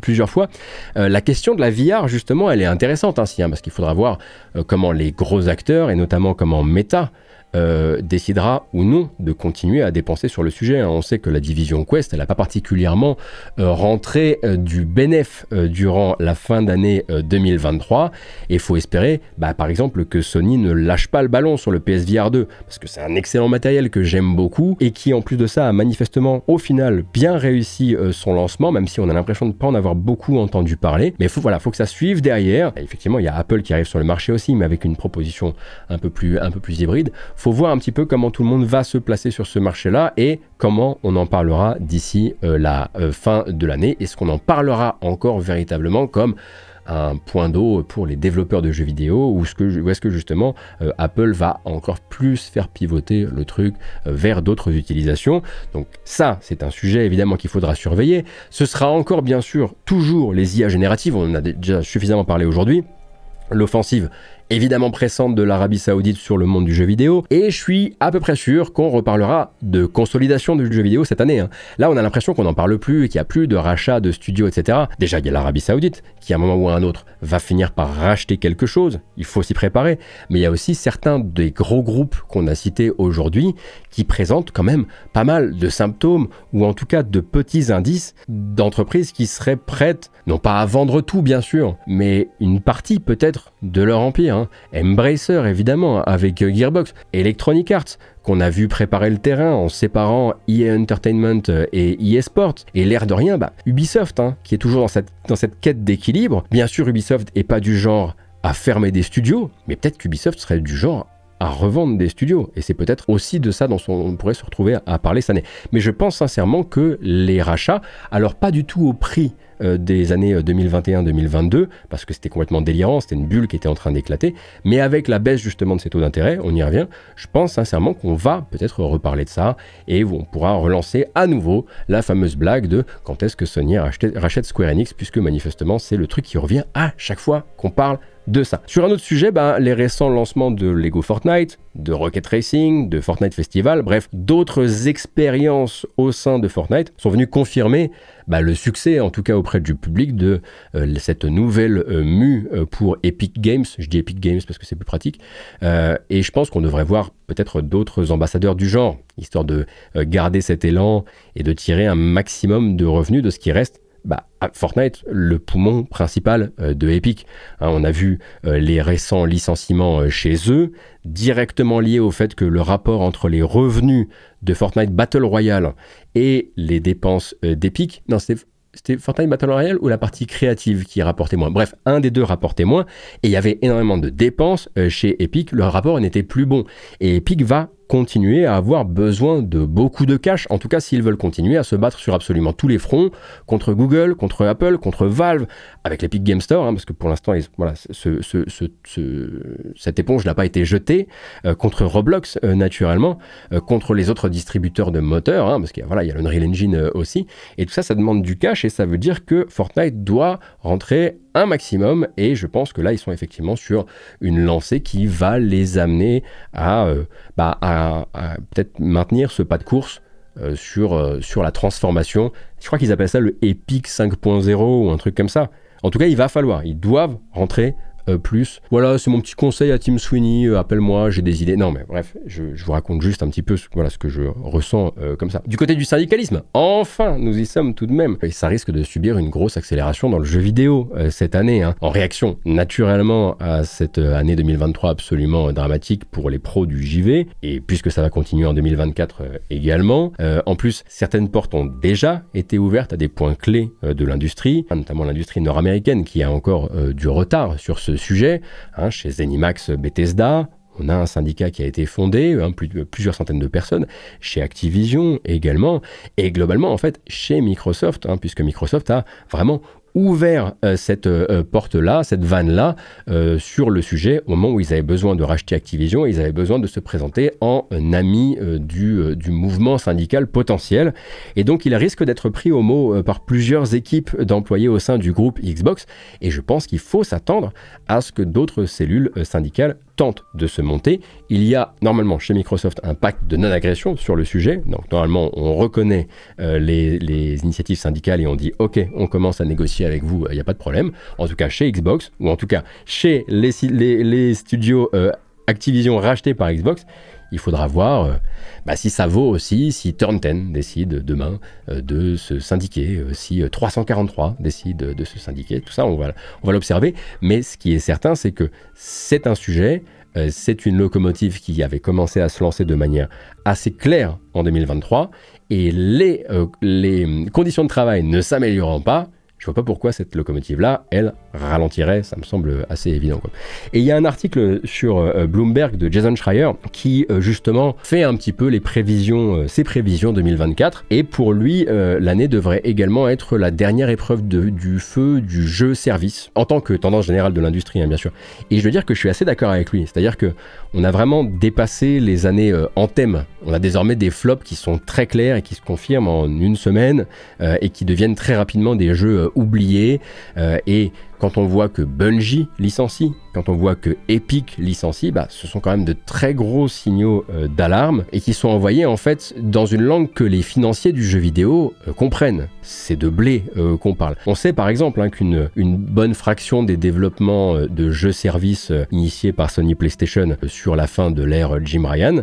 plusieurs fois, la question de la VR justement elle est intéressante hein, ainsi, parce qu'il faudra voir comment les gros acteurs, et notamment comment Meta, euh, décidera ou non de continuer à dépenser sur le sujet. Hein. On sait que la division Quest, elle n'a pas particulièrement euh, rentré euh, du bénéf durant la fin d'année 2023. Et faut espérer, bah, par exemple, que Sony ne lâche pas le ballon sur le PSVR 2, parce que c'est un excellent matériel que j'aime beaucoup et qui, en plus de ça, a manifestement, au final, bien réussi son lancement, même si on a l'impression de ne pas en avoir beaucoup entendu parler. Mais faut, voilà, faut que ça suive derrière. effectivement, il y a Apple qui arrive sur le marché aussi, mais avec une proposition un peu plus, un peu plus hybride faut voir un petit peu comment tout le monde va se placer sur ce marché-là et comment on en parlera d'ici euh, la euh, fin de l'année. Est-ce qu'on en parlera encore véritablement comme un point d'eau pour les développeurs de jeux vidéo ou est-ce que justement euh, Apple va encore plus faire pivoter le truc vers d'autres utilisations. Donc ça, c'est un sujet évidemment qu'il faudra surveiller. Ce sera encore bien sûr toujours les IA génératives, on en a déjà suffisamment parlé aujourd'hui. L'offensive évidemment pressante de l'Arabie Saoudite sur le monde du jeu vidéo, et je suis à peu près sûr qu'on reparlera de consolidation du jeu vidéo cette année. Hein. Là, on a l'impression qu'on n'en parle plus, qu'il n'y a plus de rachat de studios, etc. Déjà, il y a l'Arabie Saoudite, qui à un moment ou à un autre va finir par racheter quelque chose, il faut s'y préparer, mais il y a aussi certains des gros groupes qu'on a cités aujourd'hui qui présentent quand même pas mal de symptômes, ou en tout cas de petits indices d'entreprises qui seraient prêtes, non pas à vendre tout bien sûr, mais une partie peut-être de leur empire. Hein. Hein. Embracer évidemment avec euh, Gearbox, Electronic Arts qu'on a vu préparer le terrain en séparant EA Entertainment euh, et EA Sports. Et l'air de rien, bah, Ubisoft, hein, qui est toujours dans cette, dans cette quête d'équilibre. Bien sûr, Ubisoft n'est pas du genre à fermer des studios, mais peut-être qu'Ubisoft serait du genre à revendre des studios. Et c'est peut-être aussi de ça dont on pourrait se retrouver à parler cette année. Mais je pense sincèrement que les rachats, alors pas du tout au prix euh, des années 2021-2022, euh, parce que c'était complètement délirant, c'était une bulle qui était en train d'éclater. Mais avec la baisse justement de ces taux d'intérêt, on y revient, je pense sincèrement qu'on va peut-être reparler de ça et on pourra relancer à nouveau la fameuse blague de quand est-ce que Sony rachète Square Enix, puisque manifestement c'est le truc qui revient à chaque fois qu'on parle ça. Sur un autre sujet, ben, les récents lancements de Lego Fortnite, de Rocket Racing, de Fortnite Festival, bref, d'autres expériences au sein de Fortnite sont venues confirmer ben, le succès, en tout cas auprès du public, de euh, cette nouvelle mu euh, mue euh, pour Epic Games. Je dis Epic Games parce que c'est plus pratique. et je pense qu'on devrait voir peut-être d'autres ambassadeurs du genre, histoire de garder cet élan et de tirer un maximum de revenus de ce qui reste bah, Fortnite, le poumon principal euh, de Epic. Hein, on a vu euh, les récents licenciements euh, chez eux, directement liés au fait que le rapport entre les revenus de Fortnite Battle Royale et les dépenses d'Epic, non, c'était c'était Fortnite Battle Royale ou la partie créative qui rapportait moins. Bref, un des deux rapportait moins et il y avait énormément de dépenses chez Epic. Le rapport n'était plus bon et Epic va continuer à avoir besoin de beaucoup de cash, en tout cas s'ils veulent continuer à se battre sur absolument tous les fronts, contre Google, contre Apple, contre Valve, avec l'Epic Game Store, hein, parce que pour l'instant, voilà, ce, cette éponge n'a pas été jetée, euh, contre Roblox euh, naturellement, euh, contre les autres distributeurs de moteurs, hein, parce qu'il voilà, y a l'Unreal Engine aussi, et tout ça, ça demande du cash, et ça veut dire que Fortnite doit rentrer un maximum et je pense que là ils sont effectivement sur une lancée qui va les amener à, euh, bah, peut-être maintenir ce pas de course euh, sur, euh, sur la transformation. Je crois qu'ils appellent ça le Epic 5.0 ou un truc comme ça. En tout cas, il va falloir, ils doivent rentrer euh, plus. Voilà, c'est mon petit conseil à Tim Sweeney. Euh, appelle-moi, j'ai des idées. Non, mais bref, je, vous raconte juste un petit peu ce, voilà, ce que je ressens euh, comme ça. Du côté du syndicalisme, enfin, nous y sommes tout de même. Et ça risque de subir une grosse accélération dans le jeu vidéo cette année. Hein. En réaction, naturellement, à cette année 2023 absolument dramatique pour les pros du JV, et puisque ça va continuer en 2024 également. en plus, certaines portes ont déjà été ouvertes à des points clés de l'industrie, notamment l'industrie nord-américaine qui a encore du retard sur ce sujet. Hein, chez Zenimax Bethesda, on a un syndicat qui a été fondé, hein, plusieurs centaines de personnes, chez Activision également, et globalement en fait chez Microsoft, hein, puisque Microsoft a vraiment ouvert euh, cette euh, euh, porte-là, cette vanne-là, sur le sujet au moment où ils avaient besoin de racheter Activision, ils avaient besoin de se présenter en ami du, du, mouvement syndical potentiel. Et donc, il risque d'être pris au mot par plusieurs équipes d'employés au sein du groupe Xbox. Et je pense qu'il faut s'attendre à ce que d'autres cellules syndicales de se monter. Il y a normalement chez Microsoft un pacte de non-agression sur le sujet. Donc normalement, on reconnaît euh, les, initiatives syndicales et on dit OK, on commence à négocier avec vous, il euh, n'y a pas de problème. En tout cas, chez Xbox, ou en tout cas chez les, studios euh, Activision rachetés par Xbox, il faudra voir euh, bah, si ça vaut aussi si Turn 10 décide demain euh, de se syndiquer, euh, si 343 décide de se syndiquer. Tout ça, on va, l'observer. Mais ce qui est certain, c'est que c'est un sujet, c'est une locomotive qui avait commencé à se lancer de manière assez claire en 2023. Et les, les conditions de travail ne s'améliorant pas, je vois pas pourquoi cette locomotive-là, elle ralentirait, ça me semble assez évident. Et il y a un article sur euh, Bloomberg de Jason Schreier qui euh, justement fait un petit peu les prévisions, euh, ses prévisions 2024. Et pour lui, l'année devrait également être la dernière épreuve du feu du jeu service en tant que tendance générale de l'industrie, hein, bien sûr. Et je veux dire que je suis assez d'accord avec lui, c'est-à-dire que on a vraiment dépassé les années en thème. On a désormais des flops qui sont très clairs et qui se confirment en une semaine et qui deviennent très rapidement des jeux oublié euh, et quand on voit que Bungie licencie, quand on voit que Epic licencie, bah, ce sont quand même de très gros signaux euh, d'alarme et qui sont envoyés en fait dans une langue que les financiers du jeu vidéo euh, comprennent. C'est de blé euh, qu'on parle. On sait par exemple hein, qu'une bonne fraction des développements de jeux-services initiés par Sony PlayStation sur la fin de l'ère Jim Ryan,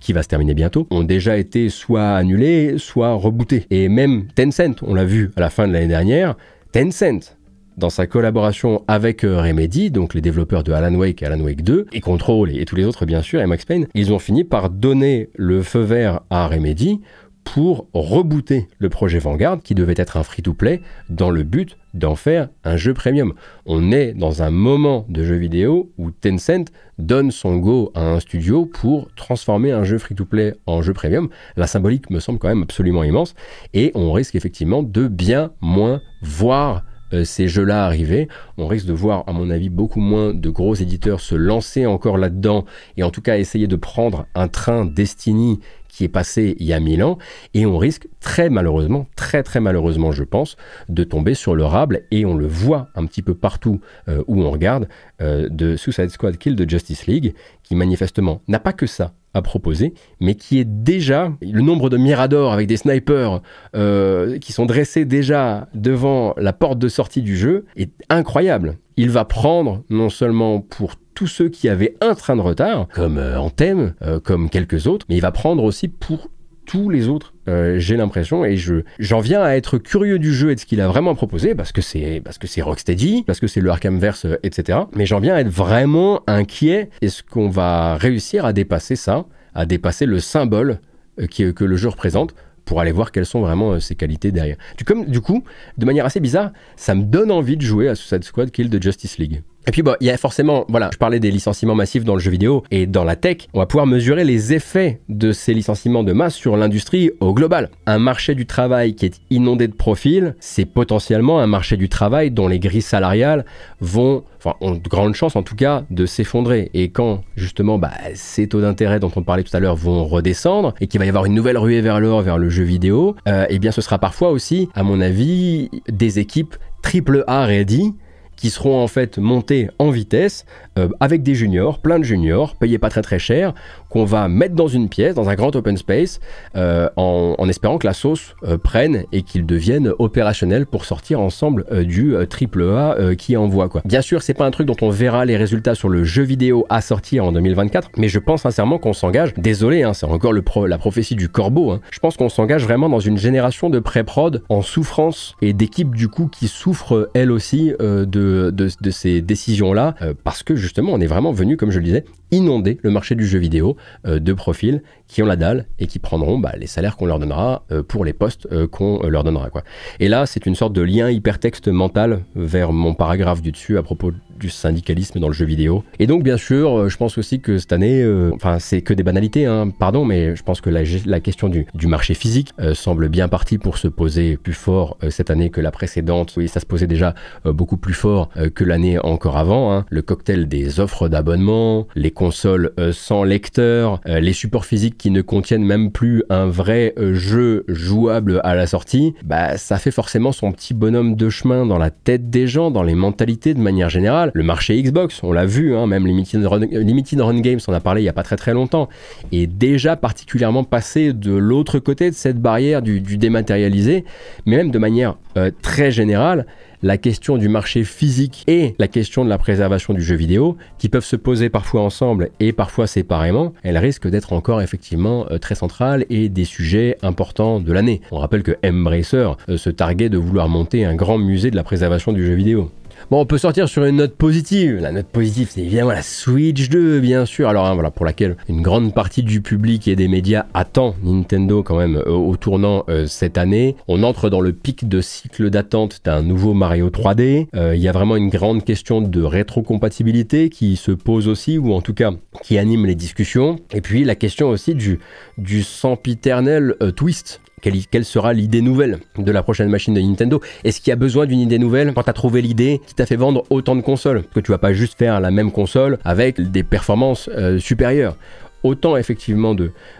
qui va se terminer bientôt, ont déjà été soit annulés, soit rebootés. Et même Tencent, on l'a vu à la fin de l'année dernière, Tencent dans sa collaboration avec euh, Remedy, donc les développeurs de Alan Wake et Alan Wake 2, et Control et, tous les autres bien sûr, et Max Payne, ils ont fini par donner le feu vert à Remedy pour rebooter le projet Vanguard qui devait être un free-to-play dans le but d'en faire un jeu premium. On est dans un moment de jeu vidéo où Tencent donne son go à un studio pour transformer un jeu free-to-play en jeu premium. La symbolique me semble quand même absolument immense et on risque effectivement de bien moins voir euh, ces jeux-là arriver. On risque de voir, à mon avis, beaucoup moins de gros éditeurs se lancer encore là-dedans et en tout cas essayer de prendre un train Destiny qui est passé il y a mille ans et on risque très malheureusement, très très malheureusement je pense, de tomber sur le rable et on le voit un petit peu partout euh, où on regarde euh, de Suicide Squad Kill de Justice League qui manifestement n'a pas que ça à proposer, mais qui est déjà le nombre de miradors avec des snipers euh, qui sont dressés déjà devant la porte de sortie du jeu est incroyable. Il va prendre non seulement pour tous ceux qui avaient un train de retard, comme euh, Anthem, euh, comme quelques autres, mais il va prendre aussi pour tous les autres, euh, j'ai l'impression, et je j'en viens à être curieux du jeu et de ce qu'il a vraiment proposé, parce que c'est parce que c'est Rocksteady, parce que c'est le Arkhamverse, Verse, euh, etc. Mais j'en viens à être vraiment inquiet. Est-ce qu'on va réussir à dépasser ça, à dépasser le symbole euh, qui, que le jeu représente? pour aller voir quelles sont vraiment ses qualités derrière. Du, coup, de manière assez bizarre, ça me donne envie de jouer à Suicide Squad Kill de Justice League. Et puis, bah, il y a forcément, voilà, je parlais des licenciements massifs dans le jeu vidéo et dans la tech. On va pouvoir mesurer les effets de ces licenciements de masse sur l'industrie au global. Un marché du travail qui est inondé de profils, c'est potentiellement un marché du travail dont les grilles salariales vont, enfin, ont de grandes chances en tout cas de s'effondrer. Et quand, justement, bah, ces taux d'intérêt dont on parlait tout à l'heure vont redescendre et qu'il va y avoir une nouvelle ruée vers l'or, vers le jeu vidéo, euh, eh bien, ce sera parfois aussi, à mon avis, des équipes triple A ready qui seront en fait montés en vitesse euh, avec des juniors, plein de juniors, payés pas très très cher, qu'on va mettre dans une pièce, dans un grand open space, euh, en, espérant que la sauce euh, prenne et qu'ils deviennent opérationnels pour sortir ensemble euh, du triple A qui envoie. Quoi. Bien sûr, c'est pas un truc dont on verra les résultats sur le jeu vidéo à sortir en 2024, mais je pense sincèrement qu'on s'engage, désolé, hein, c'est encore le la prophétie du corbeau, hein, je pense qu'on s'engage vraiment dans une génération de pré-prod en souffrance et d'équipes du coup qui souffrent elles aussi de, ces décisions-là, parce que justement, on est vraiment venu, comme je le disais, inonder le marché du jeu vidéo euh, de profils qui ont la dalle et qui prendront bah, les salaires qu'on leur donnera euh, pour les postes euh, qu'on euh, leur donnera. Quoi. Et là, c'est une sorte de lien hypertexte mental vers mon paragraphe du dessus à propos du syndicalisme dans le jeu vidéo. Et donc, bien sûr, je pense aussi que cette année, enfin, c'est que des banalités, hein, pardon, mais je pense que la, question du, marché physique semble bien partie pour se poser plus fort cette année que la précédente. Oui, ça se posait déjà beaucoup plus fort que l'année encore avant. Hein. Le cocktail des offres d'abonnement, les consoles sans lecteur, les supports physiques qui ne contiennent même plus un vrai euh, jeu jouable à la sortie, bah ça fait forcément son petit bonhomme de chemin dans la tête des gens, dans les mentalités de manière générale. Le marché Xbox, on l'a vu, hein, même Limited Run, euh, Limited Run Games, on a parlé il n'y a pas très très longtemps, est déjà particulièrement passé de l'autre côté de cette barrière du, dématérialisé, mais même de manière euh, très générale, la question du marché physique et la question de la préservation du jeu vidéo, qui peuvent se poser parfois ensemble et parfois séparément, elles risquent d'être encore effectivement euh, très centrales et des sujets importants de l'année. On rappelle que M. Embracer euh, se targuait de vouloir monter un grand musée de la préservation du jeu vidéo. Bon, on peut sortir sur une note positive. La note positive, c'est évidemment la Switch 2, bien sûr. Alors, hein, voilà, pour laquelle une grande partie du public et des médias attend Nintendo quand même euh, au tournant euh, cette année. On entre dans le pic de cycle d'attente d'un nouveau Mario 3D. Euh, il y a vraiment une grande question de rétrocompatibilité qui se pose aussi, ou en tout cas qui anime les discussions. Et puis la question aussi du, du sempiternel twist quelle, sera l'idée nouvelle de la prochaine machine de Nintendo Est-ce qu'il y a besoin d'une idée nouvelle quand t'as trouvé l'idée qui t'a fait vendre autant de consoles Parce Que tu vas pas juste faire la même console avec des performances euh, supérieures autant effectivement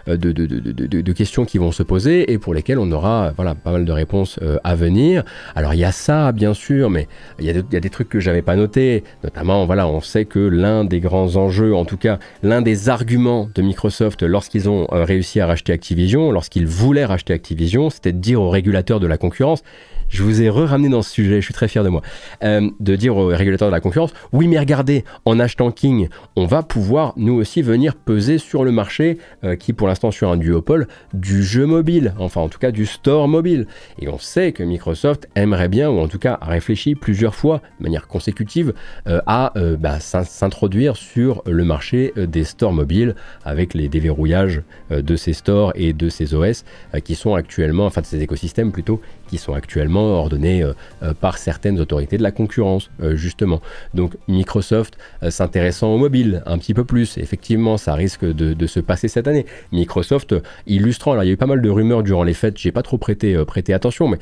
euh, de, questions qui vont se poser et pour lesquelles on aura voilà, pas mal de réponses euh, à venir. Alors il y a ça bien sûr, mais il y, a des trucs que j'avais pas notés, notamment voilà, on sait que l'un des grands enjeux, en tout cas l'un des arguments de Microsoft lorsqu'ils ont euh, réussi à racheter Activision, lorsqu'ils voulaient racheter Activision, c'était de dire aux régulateurs de la concurrence, je vous ai re-ramené dans ce sujet, je suis très fier de moi, euh, de dire aux régulateurs de la concurrence, oui mais regardez, en achetant King, on va pouvoir nous aussi venir peser sur le marché, euh, qui pour l'instant sur un duopole, du jeu mobile, enfin en tout cas du store mobile. Et on sait que Microsoft aimerait bien, ou en tout cas a réfléchi plusieurs fois, de manière consécutive, euh, à bah, s'introduire sur le marché des stores mobiles, avec les déverrouillages de ces stores et de ces OS qui sont actuellement, enfin de ces écosystèmes plutôt, qui sont actuellement ordonnées euh, euh, par certaines autorités de la concurrence, euh, justement. Donc Microsoft s'intéressant au mobile un petit peu plus, effectivement, ça risque de, se passer cette année. Microsoft illustrant, alors il y a eu pas mal de rumeurs durant les fêtes, j'ai pas trop prêté, prêté attention, mais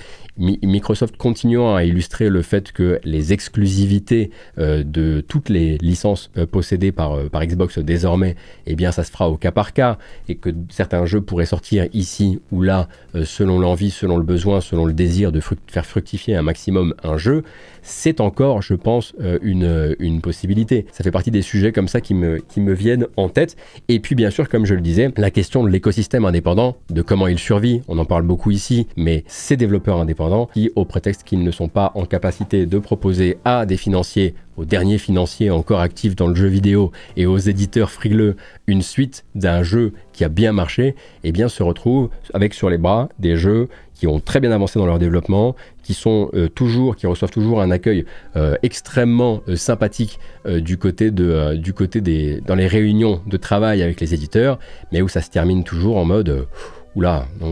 Microsoft continuant à illustrer le fait que les exclusivités de toutes les licences possédées par, par Xbox désormais, eh bien ça se fera au cas par cas, et que certains jeux pourraient sortir ici ou là, selon l'envie, selon le besoin, selon le désir de faire fructifier un maximum un jeu, c'est encore, je pense, euh, euh, une, possibilité. Ça fait partie des sujets comme ça qui me, qui me viennent en tête. Et puis, bien sûr, comme je le disais, la question de l'écosystème indépendant, de comment il survit, on en parle beaucoup ici, mais ces développeurs indépendants qui, au prétexte qu'ils ne sont pas en capacité de proposer à des financiers aux derniers financiers encore actifs dans le jeu vidéo et aux éditeurs frileux une suite d'un jeu qui a bien marché, eh bien se retrouvent avec sur les bras des jeux ont très bien avancé dans leur développement, qui sont euh, toujours, qui reçoivent toujours un accueil euh, extrêmement euh, sympathique du côté de, du côté des, dans les réunions de travail avec les éditeurs, mais où ça se termine toujours en mode, oula, là,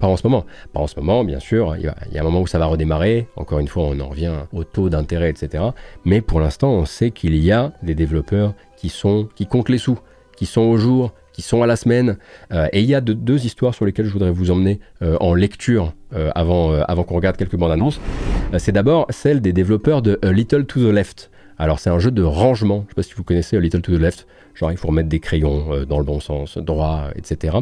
pas en ce moment. Pas en ce moment, bien sûr. Il y, a un moment où ça va redémarrer. Encore une fois, on en revient au taux d'intérêt, etc. Mais pour l'instant, on sait qu'il y a des développeurs qui sont qui comptent les sous, qui sont au jour, qui sont à la semaine. Euh, et il y a deux histoires sur lesquelles je voudrais vous emmener euh, en lecture euh, avant, avant qu'on regarde quelques bandes annonces. c'est d'abord celle des développeurs de Little to the Left. Alors c'est un jeu de rangement, je ne sais pas si vous connaissez Little to the Left, genre il faut remettre des crayons dans le bon sens, droit, etc.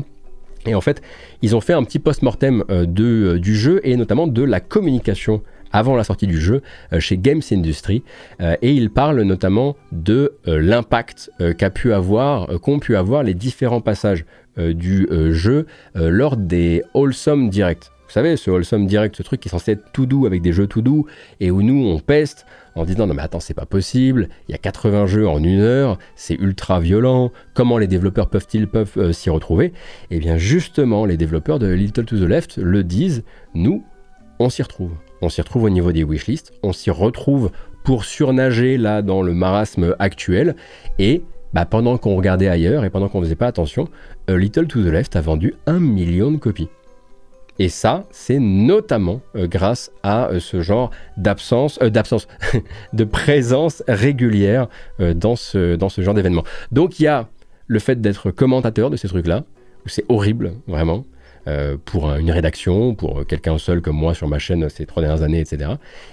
Et en fait, ils ont fait un petit post-mortem du jeu et notamment de la communication avant la sortie du jeu euh, chez Games Industry. Euh, et il parle notamment de euh, l'impact qu'a pu avoir, qu'ont pu avoir les différents passages du jeu lors des Wholesome Direct. Vous savez, ce wholesome direct, ce truc qui est censé être tout doux avec des jeux tout doux, et où nous on peste en disant non mais attends c'est pas possible, il y a 80 jeux en une heure, c'est ultra violent, comment les développeurs peuvent-ils peuvent, s'y retrouver Et eh bien justement les développeurs de Little to the Left le disent, nous on s'y retrouve on s'y retrouve au niveau des wishlists, on s'y retrouve pour surnager là dans le marasme actuel, et bah, pendant qu'on regardait ailleurs et pendant qu'on ne faisait pas attention, euh, Little to the Left a vendu un million de copies. Et ça, c'est notamment euh, grâce à euh, ce genre d'absence, d'absence, de présence régulière dans, ce, dans ce genre d'événement. Donc il y a le fait d'être commentateur de ces trucs-là, où c'est horrible, vraiment. Euh, pour euh, une rédaction, pour euh, quelqu'un seul comme moi sur ma chaîne ces trois dernières années, etc.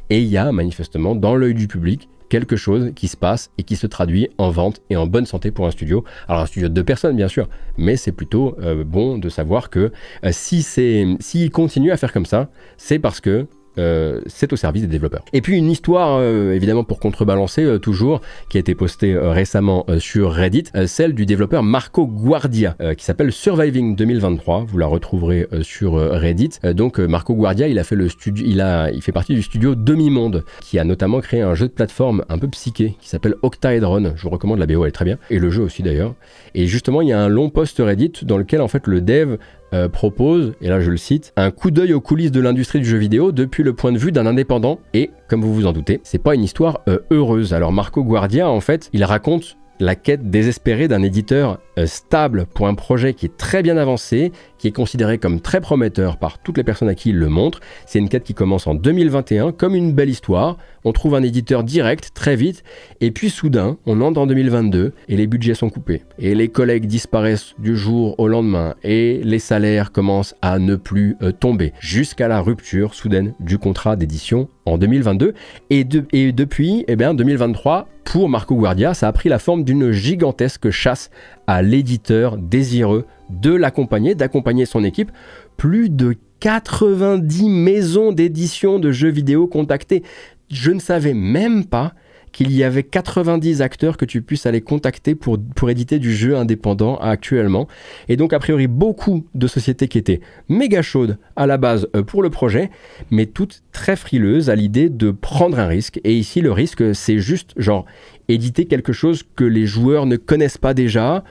Et il y a manifestement dans l'œil du public quelque chose qui se passe et qui se traduit en vente et en bonne santé pour un studio. Alors un studio de deux personnes bien sûr, mais c'est plutôt bon de savoir que si c'est s'il continue à faire comme ça, c'est parce que euh, c'est au service des développeurs. Et puis une histoire, euh, évidemment, pour contrebalancer euh, toujours, qui a été postée récemment sur Reddit, celle du développeur Marco Guardia, qui s'appelle Surviving 2023. Vous la retrouverez sur Reddit. donc Marco Guardia, il a fait le studio, il il fait partie du studio Demi Monde, qui a notamment créé un jeu de plateforme un peu psyché qui s'appelle Octaedron. Je vous recommande la BO, elle est très bien, et le jeu aussi d'ailleurs. Et justement, il y a un long post Reddit dans lequel en fait le dev euh, propose, et là je le cite, un coup d'œil aux coulisses de l'industrie du jeu vidéo depuis le point de vue d'un indépendant. Et, comme vous vous en doutez, c'est pas une histoire euh, heureuse. Alors Marco Guardia, en fait, il raconte la quête désespérée d'un éditeur euh, stable pour un projet qui est très bien avancé, qui est considéré comme très prometteur par toutes les personnes à qui il le montre. C'est une quête qui commence en 2021 comme une belle histoire. On trouve un éditeur direct très vite et puis soudain on entre en 2022 et les budgets sont coupés et les collègues disparaissent du jour au lendemain et les salaires commencent à ne plus euh, tomber jusqu'à la rupture soudaine du contrat d'édition en 2022. Et, depuis, eh bien, 2023, pour Marco Guardia, ça a pris la forme d'une gigantesque chasse à l'éditeur désireux de l'accompagner, d'accompagner son équipe. Plus de 90 maisons d'édition de jeux vidéo contactées. Je ne savais même pas qu'il y avait 90 acteurs que tu puisses aller contacter pour, pour éditer du jeu indépendant actuellement. Et donc, a priori, beaucoup de sociétés qui étaient méga chaudes à la base euh, pour le projet, mais toutes très frileuses à l'idée de prendre un risque. Et ici, le risque, c'est juste, genre, éditer quelque chose que les joueurs ne connaissent pas déjà,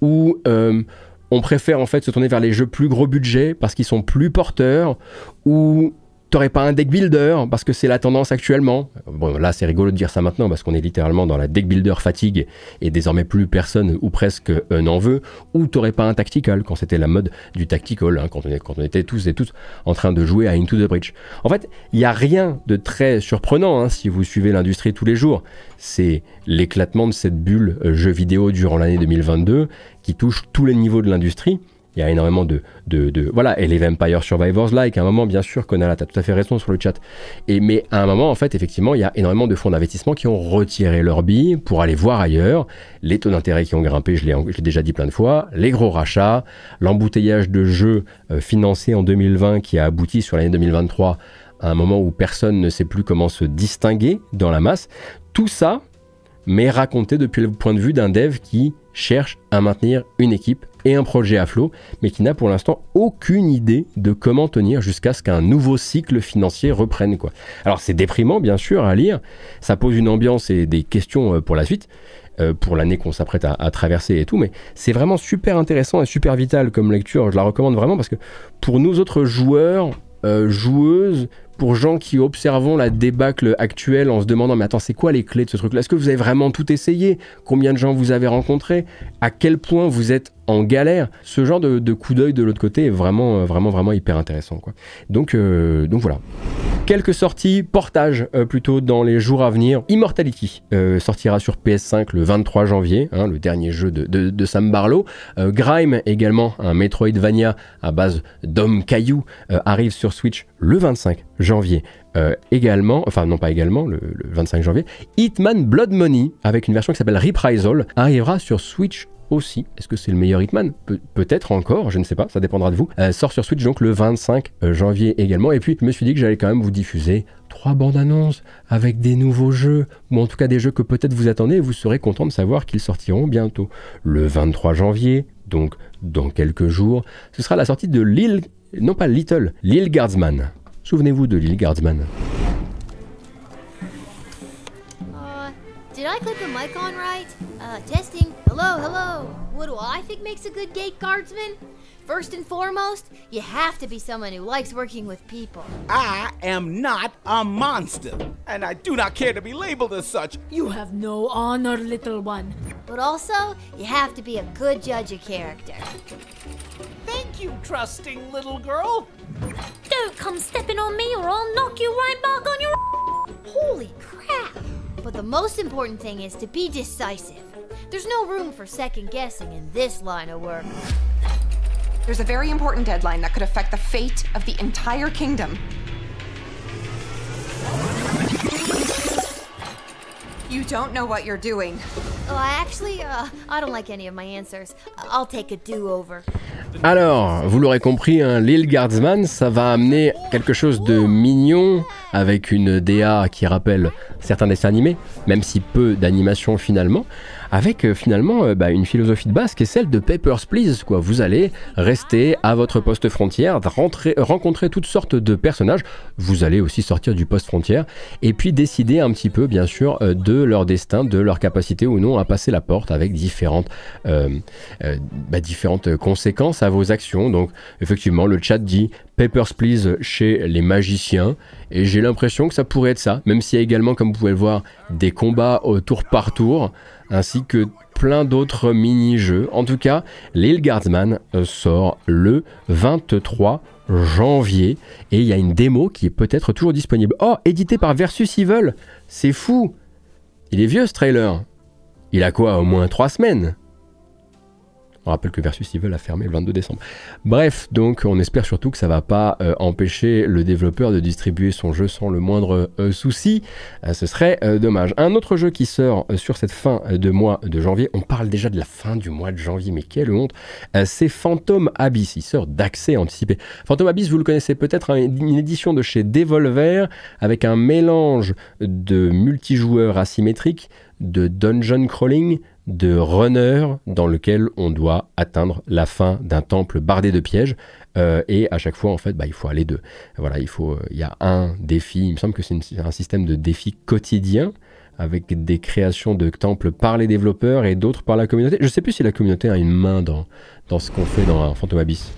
ou euh, on préfère en fait se tourner vers les jeux plus gros budget parce qu'ils sont plus porteurs, ou T'aurais pas un deck builder parce que c'est la tendance actuellement. Bon, là c'est rigolo de dire ça maintenant parce qu'on est littéralement dans la deck builder fatigue et désormais plus personne ou presque un euh, n'en veut. Ou t'aurais pas un tactical quand c'était la mode du tactical, hein, quand, on était tous et toutes en train de jouer à Into the Bridge. En fait, il n'y a rien de très surprenant hein, si vous suivez l'industrie tous les jours. C'est l'éclatement de cette bulle jeu jeux vidéo durant l'année 2022 qui touche tous les niveaux de l'industrie. Il y a énormément de, Voilà, et les Vampire Survivors like, à un moment, bien sûr, Konala, as tout à fait raison sur le chat. Et, mais à un moment, en fait, effectivement, il y a énormément de fonds d'investissement qui ont retiré leur bille pour aller voir ailleurs. Les taux d'intérêt qui ont grimpé, je l'ai déjà dit plein de fois, les gros rachats, l'embouteillage de jeux euh, financés en 2020 qui a abouti sur l'année 2023 à un moment où personne ne sait plus comment se distinguer dans la masse. Tout ça, mais raconté depuis le point de vue d'un dev qui cherche à maintenir une équipe et un projet à flot, mais qui n'a pour l'instant aucune idée de comment tenir jusqu'à ce qu'un nouveau cycle financier reprenne. Quoi. Alors c'est déprimant bien sûr à lire, ça pose une ambiance et des questions euh, pour la suite, euh, pour l'année qu'on s'apprête à, traverser et tout, mais c'est vraiment super intéressant et super vital comme lecture, je la recommande vraiment parce que pour nous autres joueurs, euh, joueuses, pour gens qui observons la débâcle actuelle en se demandant mais attends c'est quoi les clés de ce truc-là Est-ce que vous avez vraiment tout essayé Combien de gens vous avez rencontré À quel point vous êtes en galère Ce genre de, coup d'œil de l'autre côté est vraiment euh, vraiment vraiment hyper intéressant quoi. Donc euh, donc voilà. Quelques sorties, portage euh, plutôt dans les jours à venir. Immortality sortira sur PS5 le 23 janvier, hein, le dernier jeu de, Sam Barlow. Grime également, un Metroidvania à base d'hommes cailloux, arrive sur Switch le 25 janvier. Euh, également, enfin non pas également, le, 25 janvier, Hitman Blood Money, avec une version qui s'appelle Reprisal, arrivera sur Switch aussi. Est-ce que c'est le meilleur Hitman Peut-être encore, je ne sais pas, ça dépendra de vous. Euh, sort sur Switch donc le 25 euh, janvier également. Et puis je me suis dit que j'allais quand même vous diffuser trois bandes annonces avec des nouveaux jeux, ou en tout cas des jeux que peut-être vous attendez et vous serez content de savoir qu'ils sortiront bientôt. Le 23 janvier, donc dans quelques jours, ce sera la sortie de Lille, non pas Little, Little Guardsman. Souvenez-vous de l'île Guardsman. Uh, did I click the mic on right? Uh, testing. Hello, hello. What do I think makes a good gate guardsman? First and foremost, you have to be someone who likes working with people. I am not a monster, and I do not care to be labeled as such. You have no honor, little one. But also, you have to be a good judge of character. Thank you, trusting little girl. Don't come stepping on me or I'll knock you right back on your Holy crap! But the most important thing is to be decisive. There's no room for second guessing in this line of work. There's a very important deadline that could affect the fate of the entire kingdom. You don't know what you're doing. Oh, actually, uh, I don't like any of my answers. I'll take a do-over. Alors, vous l'aurez compris, hein, l'île Guardsman, ça va amener quelque chose de mignon avec une DA qui rappelle certains dessins animés, même si peu d'animation finalement avec euh, finalement euh, bah, une philosophie de base qui est celle de Papers, Please. Quoi. Vous allez rester à votre poste frontière, rencontrer toutes sortes de personnages, vous allez aussi sortir du poste frontière, et puis décider un petit peu, bien sûr, euh, de leur destin, de leur capacité ou non à passer la porte avec différentes, bah, différentes conséquences à vos actions. Donc, effectivement, le chat dit Papers, Please chez les magiciens, et j'ai l'impression que ça pourrait être ça, même s'il y a également, comme vous pouvez le voir, des combats au tour par tour ainsi que plein d'autres mini-jeux. En tout cas, l'île Guardsman euh, sort le 23 janvier et il y a une démo qui est peut-être toujours disponible. Oh, édité par Versus Evil, c'est fou. Il est vieux ce trailer. Il a quoi, au moins 3 semaines on rappelle que Versus ils veulent la fermer le 22 décembre. Bref, donc on espère surtout que ça ne va pas euh, empêcher le développeur de distribuer son jeu sans le moindre euh, souci. Euh, ce serait dommage. Un autre jeu qui sort sur cette fin de mois de janvier, on parle déjà de la fin du mois de janvier, mais quelle honte, c'est Phantom Abyss. Il sort d'accès anticipé. Phantom Abyss, vous le connaissez peut-être, hein, une édition de chez Devolver avec un mélange de multijoueurs asymétrique, de dungeon crawling, de runner dans lequel on doit atteindre la fin d'un temple bardé de pièges. Euh, et à chaque fois, en fait, bah, il faut aller d'eux. Voilà, il faut. Euh, il y a un défi. Il me semble que c'est un système de défis quotidien avec des créations de temples par les développeurs et d'autres par la communauté. Je ne sais plus si la communauté a une main dans, dans ce qu'on fait dans Phantom euh, Abyss.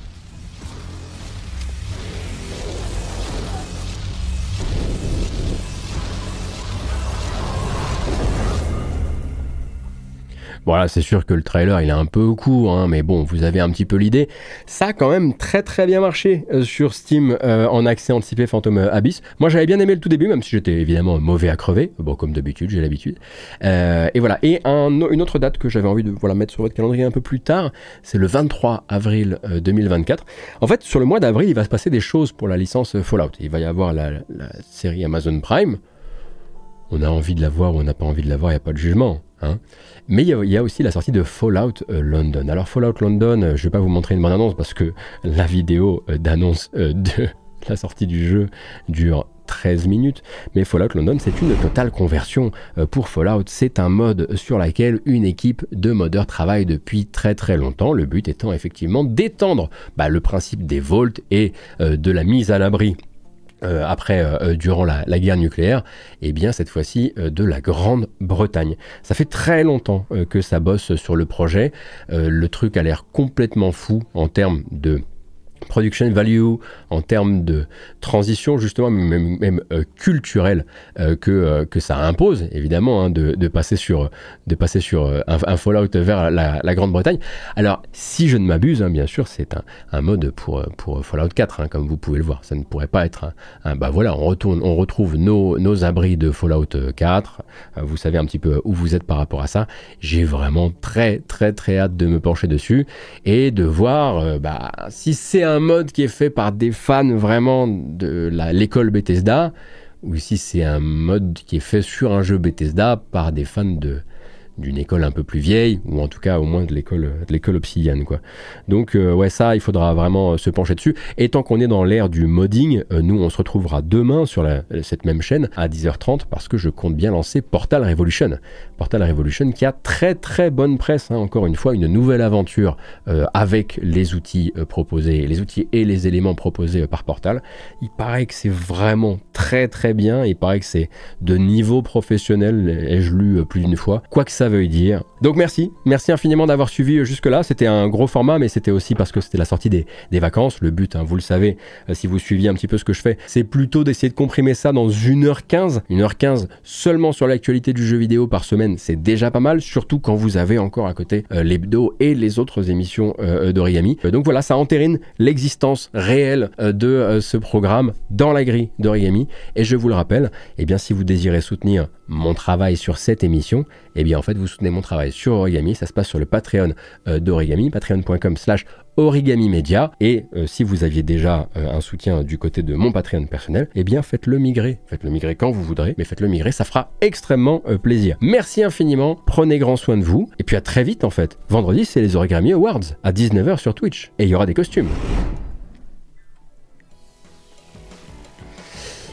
Voilà, c'est sûr que le trailer il est un peu court, hein, mais bon vous avez un petit peu l'idée. Ça a quand même très très bien marché euh, sur Steam euh, en accès anticipé Phantom euh, Abyss. Moi j'avais bien aimé le tout début, même si j'étais évidemment mauvais à crever, bon comme d'habitude j'ai l'habitude. et voilà, et une autre date que j'avais envie de voilà, mettre sur votre calendrier un peu plus tard, c'est le 23 avril 2024. En fait sur le mois d'avril il va se passer des choses pour la licence Fallout. Il va y avoir la série Amazon Prime on a envie de la voir ou on n'a pas envie de la voir, il n'y a pas de jugement. Hein. Mais il y, a aussi la sortie de Fallout euh, London. Alors Fallout London, euh, je ne vais pas vous montrer une bonne annonce parce que la vidéo euh, d'annonce de la sortie du jeu dure 13 minutes, mais Fallout London c'est une totale conversion pour Fallout, c'est un mode sur lequel une équipe de modeurs travaille depuis très très longtemps, le but étant effectivement d'étendre bah, le principe des vaults et de la mise à l'abri euh, après, euh, euh, durant la, guerre nucléaire, et eh bien cette fois-ci de la Grande-Bretagne. Ça fait très longtemps que ça bosse sur le projet. le truc a l'air complètement fou en termes de production value, en termes de transition justement, même, euh, culturelle, euh, que, euh, que ça impose évidemment hein, de, de, passer sur, de passer sur un, Fallout vers la, Grande-Bretagne. Alors si je ne m'abuse, hein, bien sûr, c'est un, un, mode pour, pour Fallout 4, hein, comme vous pouvez le voir. Ça ne pourrait pas être un... bah voilà, on, retourne, on retrouve nos, nos abris de Fallout 4, vous savez un petit peu où vous êtes par rapport à ça. J'ai vraiment très très très hâte de me pencher dessus et de voir bah, si c'est un mode qui est fait par des fans vraiment de l'école Bethesda, ou si c'est un mode qui est fait sur un jeu Bethesda par des fans de, d'une école un peu plus vieille, ou en tout cas au moins de l'école de l'école obsidienne. Quoi. Donc euh, ouais, ça, il faudra vraiment euh, se pencher dessus. Et tant qu'on est dans l'ère du modding, euh, nous, on se retrouvera demain sur la, cette même chaîne à 10h30 parce que je compte bien lancer Portal Revolution. Portal Revolution qui a très très bonne presse, hein. encore une fois, une nouvelle aventure avec les outils proposés, les outils et les éléments proposés par Portal. Il paraît que c'est vraiment très très bien, il paraît que c'est de niveau professionnel, ai-je lu plus d'une fois. Quoique ça veut dire. Donc merci, merci infiniment d'avoir suivi euh, jusque-là. C'était un gros format, mais c'était aussi parce que c'était la sortie des, vacances. Le but, hein, vous le savez, euh, si vous suiviez un petit peu ce que je fais, c'est plutôt d'essayer de comprimer ça dans 1h15. 1h15 seulement sur l'actualité du jeu vidéo par semaine, c'est déjà pas mal, surtout quand vous avez encore à côté les euh, l'hebdo et les autres émissions d'Origami. donc voilà, ça entérine l'existence réelle de ce programme dans la grille d'Origami. Et je vous le rappelle, eh bien si vous désirez soutenir mon travail sur cette émission, eh bien en fait vous soutenez mon travail sur Origami, ça se passe sur le Patreon euh, d'Origami, patreon.com slash Origami Media. Et euh, si vous aviez déjà euh, un soutien du côté de mon Patreon personnel, eh bien faites-le migrer. Faites-le migrer quand vous voudrez, mais faites-le migrer, ça fera extrêmement plaisir. Merci infiniment, prenez grand soin de vous, et puis à très vite en fait. Vendredi, c'est les Origami Awards, à 19h sur Twitch, et il y aura des costumes.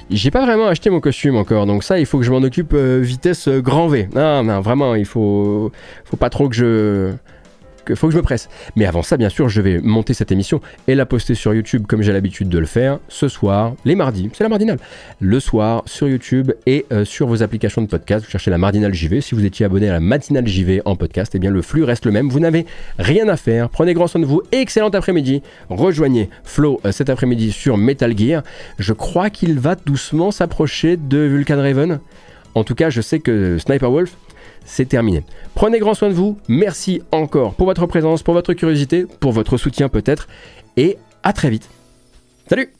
J'ai pas vraiment acheté mon costume encore, donc ça, il faut que je m'en occupe euh, vitesse euh, grand V. Non, ah, non, vraiment, il faut, faut pas trop que je faut que je me presse. Mais avant ça, bien sûr, je vais monter cette émission et la poster sur YouTube comme j'ai l'habitude de le faire ce soir, les mardis, c'est la mardinale, le soir sur YouTube et euh, sur vos applications de podcast. Vous cherchez la mardinale JV. Si vous étiez abonné à la matinale JV en podcast, eh bien le flux reste le même. Vous n'avez rien à faire. Prenez grand soin de vous. Excellent après-midi. Rejoignez Flo euh, cet après-midi sur Metal Gear. Je crois qu'il va doucement s'approcher de Vulcan Raven. En tout cas, je sais que Sniper Wolf c'est terminé. Prenez grand soin de vous, merci encore pour votre présence, pour votre curiosité, pour votre soutien peut-être, et à très vite. Salut